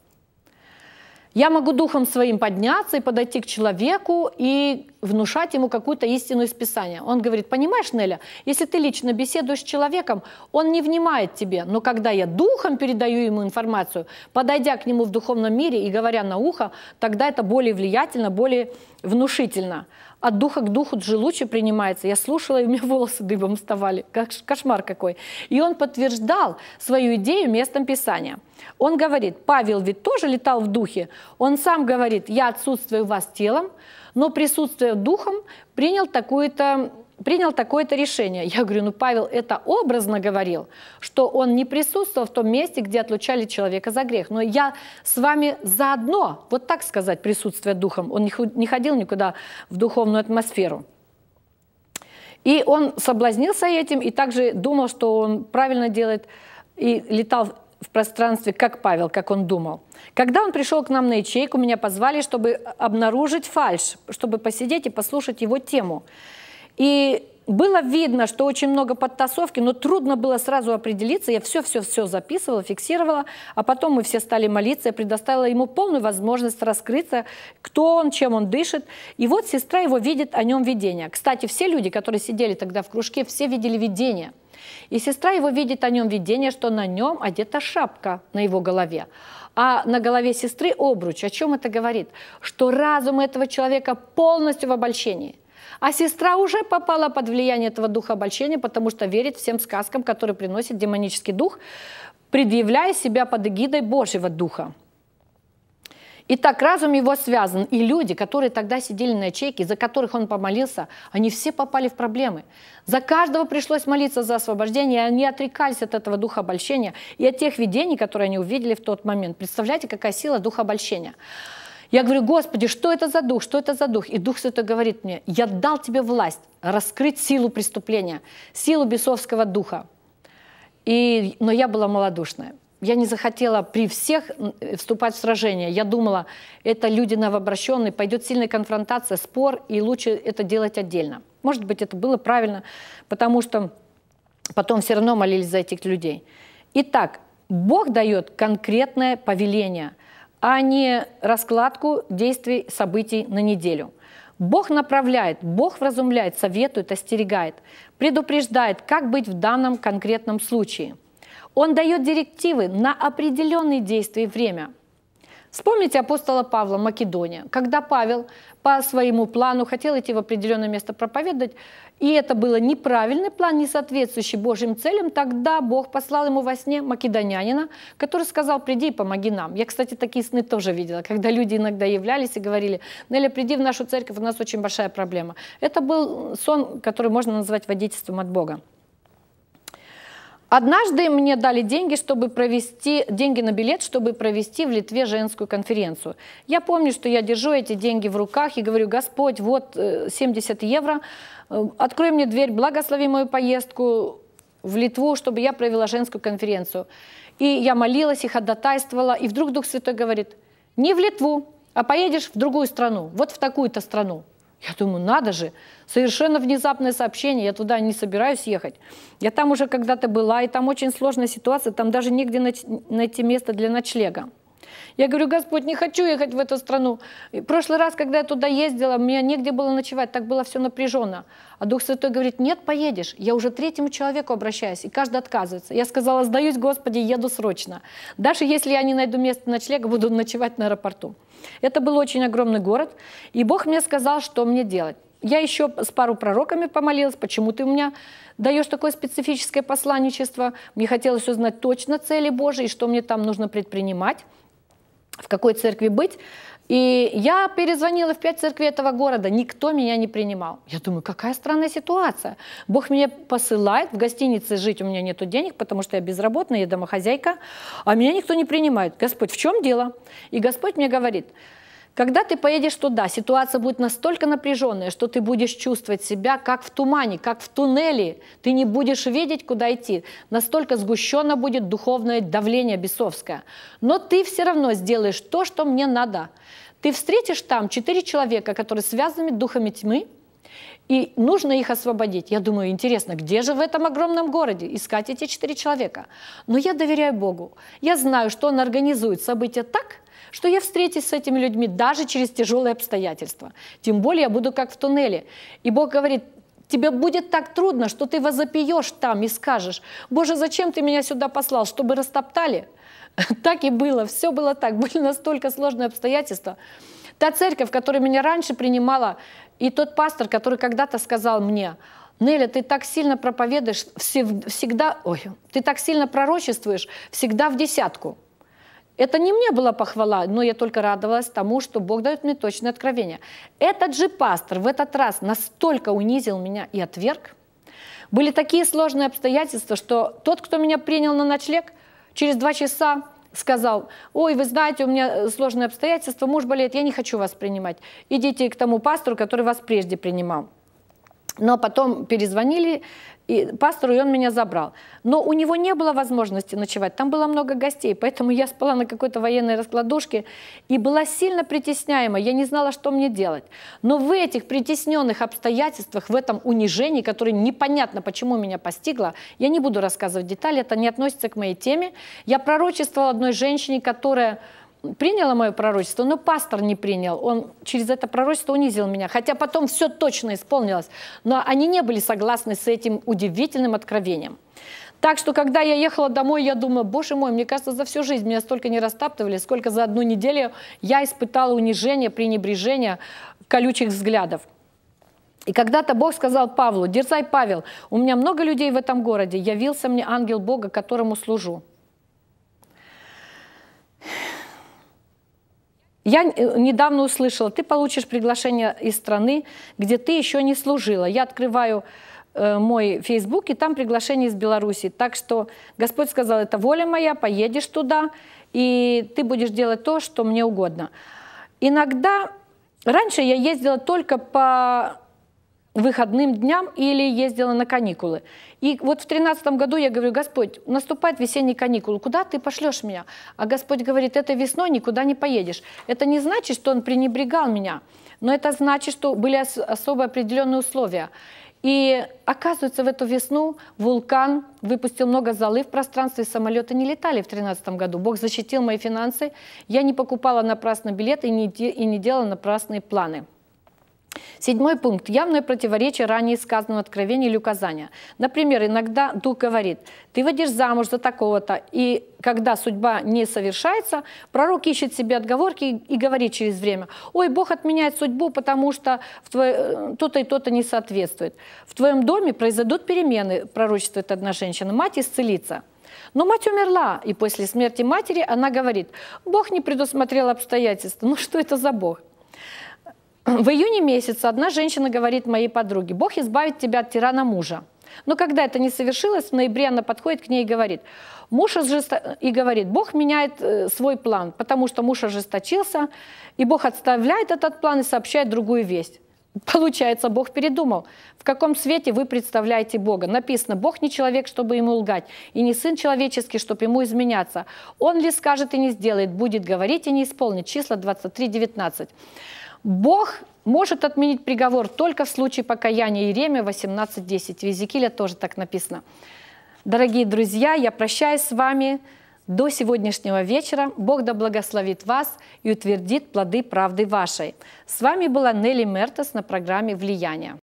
я могу духом своим подняться и подойти к человеку и внушать ему какую-то истину из Писания. Он говорит, понимаешь, Неля, если ты лично беседуешь с человеком, он не внимает тебе, но когда я духом передаю ему информацию, подойдя к нему в духовном мире и говоря на ухо, тогда это более влиятельно, более внушительно от духа к духу джелучи принимается. Я слушала, и у меня волосы дыбом вставали. Кошмар какой. И он подтверждал свою идею местом Писания. Он говорит, Павел ведь тоже летал в духе. Он сам говорит, я отсутствую у вас телом, но присутствие духом принял такую-то принял такое-то решение. Я говорю, ну Павел это образно говорил, что он не присутствовал в том месте, где отлучали человека за грех. Но я с вами заодно, вот так сказать, присутствие духом. Он не ходил никуда в духовную атмосферу. И он соблазнился этим и также думал, что он правильно делает, и летал в пространстве, как Павел, как он думал. Когда он пришел к нам на ячейку, меня позвали, чтобы обнаружить фальш, чтобы посидеть и послушать его тему. И было видно, что очень много подтасовки, но трудно было сразу определиться. Я все-все-все записывала, фиксировала, а потом мы все стали молиться. Я предоставила ему полную возможность раскрыться, кто он, чем он дышит. И вот сестра его видит о нем видение. Кстати, все люди, которые сидели тогда в кружке, все видели видение. И сестра его видит о нем видение, что на нем одета шапка на его голове а на голове сестры обруч. О чем это говорит? Что разум этого человека полностью в обольщении – а сестра уже попала под влияние этого духа обольщения, потому что верит всем сказкам, которые приносит демонический дух, предъявляя себя под эгидой Божьего духа. Итак, разум его связан, и люди, которые тогда сидели на ячейке, за которых он помолился, они все попали в проблемы. За каждого пришлось молиться за освобождение, и они отрекались от этого духа обольщения и от тех видений, которые они увидели в тот момент. Представляете, какая сила духа обольщения. Я говорю, Господи, что это за дух, что это за дух? И Дух Святой говорит мне, я дал тебе власть раскрыть силу преступления, силу бесовского духа. И, но я была малодушная. Я не захотела при всех э, вступать в сражение. Я думала, это люди новообращенные, пойдет сильная конфронтация, спор, и лучше это делать отдельно. Может быть, это было правильно, потому что потом все равно молились за этих людей. Итак, Бог дает конкретное повеление – а не раскладку действий, событий на неделю. Бог направляет, Бог вразумляет, советует, остерегает, предупреждает, как быть в данном конкретном случае. Он дает директивы на определенные действия и время – Вспомните апостола Павла, Македония. Когда Павел по своему плану хотел идти в определенное место проповедовать, и это было неправильный план, не соответствующий Божьим целям, тогда Бог послал ему во сне македонянина, который сказал, приди и помоги нам. Я, кстати, такие сны тоже видела, когда люди иногда являлись и говорили, Неля, приди в нашу церковь, у нас очень большая проблема. Это был сон, который можно назвать водительством от Бога. Однажды мне дали деньги, чтобы провести, деньги на билет, чтобы провести в Литве женскую конференцию. Я помню, что я держу эти деньги в руках и говорю, Господь, вот 70 э, евро, э, открой мне дверь, благослови мою поездку в Литву, чтобы я провела женскую конференцию. И я молилась, и ходатайствовала, и вдруг Дух Святой говорит, не в Литву, а поедешь в другую страну, вот в такую-то страну. Я думаю, надо же, совершенно внезапное сообщение, я туда не собираюсь ехать. Я там уже когда-то была, и там очень сложная ситуация, там даже негде найти место для ночлега. Я говорю, Господь, не хочу ехать в эту страну. И в прошлый раз, когда я туда ездила, мне негде было ночевать, так было все напряженно. А Дух Святой говорит, нет, поедешь. Я уже третьему человеку обращаюсь, и каждый отказывается. Я сказала, сдаюсь, Господи, еду срочно. Даже если я не найду место ночлега, буду ночевать на аэропорту. Это был очень огромный город, и Бог мне сказал, что мне делать. Я еще с пару пророками помолилась, почему ты у меня даешь такое специфическое посланничество. Мне хотелось узнать точно цели Божьи, и что мне там нужно предпринимать в какой церкви быть. И я перезвонила в пять церквей этого города, никто меня не принимал. Я думаю, какая странная ситуация. Бог меня посылает, в гостинице жить у меня нет денег, потому что я безработная, я домохозяйка, а меня никто не принимает. Господь, в чем дело? И Господь мне говорит, когда ты поедешь туда, ситуация будет настолько напряженная, что ты будешь чувствовать себя как в тумане, как в туннеле. Ты не будешь видеть, куда идти. Настолько сгущенно будет духовное давление бесовское. Но ты все равно сделаешь то, что мне надо. Ты встретишь там четыре человека, которые связаны духами тьмы, и нужно их освободить. Я думаю, интересно, где же в этом огромном городе искать эти четыре человека? Но я доверяю Богу. Я знаю, что Он организует события так, что я встретись с этими людьми даже через тяжелые обстоятельства. Тем более я буду как в туннеле. И Бог говорит, Тебе будет так трудно, что ты возопьешь там и скажешь, «Боже, зачем ты меня сюда послал, чтобы растоптали?» Так и было, все было так, были настолько сложные обстоятельства. Та церковь, которая меня раньше принимала, и тот пастор, который когда-то сказал мне, Неля, ты так сильно проповедуешь, всегда, ой, ты так сильно пророчествуешь, всегда в десятку. Это не мне была похвала, но я только радовалась тому, что Бог дает мне точное откровение. Этот же пастор в этот раз настолько унизил меня и отверг. Были такие сложные обстоятельства, что тот, кто меня принял на ночлег, через два часа сказал, ой, вы знаете, у меня э, сложные обстоятельства, муж болеет, я не хочу вас принимать. Идите к тому пастору, который вас прежде принимал. Но потом перезвонили и пастору, и он меня забрал. Но у него не было возможности ночевать, там было много гостей, поэтому я спала на какой-то военной раскладушке и была сильно притесняема, я не знала, что мне делать. Но в этих притесненных обстоятельствах, в этом унижении, которое непонятно, почему меня постигло, я не буду рассказывать детали, это не относится к моей теме. Я пророчествовала одной женщине, которая Приняла мое пророчество, но пастор не принял. Он через это пророчество унизил меня. Хотя потом все точно исполнилось. Но они не были согласны с этим удивительным откровением. Так что, когда я ехала домой, я думаю, боже мой, мне кажется, за всю жизнь меня столько не растаптывали, сколько за одну неделю я испытала унижение, пренебрежение, колючих взглядов. И когда-то Бог сказал Павлу, дерзай, Павел, у меня много людей в этом городе, явился мне ангел Бога, которому служу. Я э, недавно услышала, ты получишь приглашение из страны, где ты еще не служила. Я открываю э, мой Facebook, и там приглашение из Беларуси. Так что Господь сказал, это воля моя, поедешь туда, и ты будешь делать то, что мне угодно. Иногда, раньше я ездила только по выходным дням или ездила на каникулы. И вот в 13 году я говорю, Господь, наступает весенний каникул, куда ты пошлешь меня? А Господь говорит, это весной никуда не поедешь. Это не значит, что Он пренебрегал меня, но это значит, что были особо определенные условия. И оказывается, в эту весну вулкан выпустил много золы в пространстве, самолеты не летали в 2013 году. Бог защитил мои финансы, я не покупала напрасно билеты и не, и не делала напрасные планы. Седьмой пункт. Явное противоречие ранее сказанного откровения или указания. Например, иногда Дух говорит, ты выйдешь замуж за такого-то, и когда судьба не совершается, пророк ищет себе отговорки и говорит через время, ой, Бог отменяет судьбу, потому что твое... Э, то-то и то-то не соответствует. В твоем доме произойдут перемены, пророчествует одна женщина, мать исцелится. Но мать умерла, и после смерти матери она говорит, Бог не предусмотрел обстоятельства. Ну что это за Бог? В июне месяце одна женщина говорит моей подруге, «Бог избавит тебя от тирана мужа». Но когда это не совершилось, в ноябре она подходит к ней и говорит, муж ожесто... и говорит, Бог меняет э, свой план, потому что муж ожесточился, и Бог отставляет этот план и сообщает другую весть. Получается, Бог передумал. В каком свете вы представляете Бога? Написано, Бог не человек, чтобы ему лгать, и не сын человеческий, чтобы ему изменяться. Он ли скажет и не сделает, будет говорить и не исполнит. Числа 23, 19. Бог может отменить приговор только в случае покаяния Иеремия 18.10. В Иезекииле тоже так написано. Дорогие друзья, я прощаюсь с вами до сегодняшнего вечера. Бог да благословит вас и утвердит плоды правды вашей. С вами была Нелли Мертес на программе «Влияние».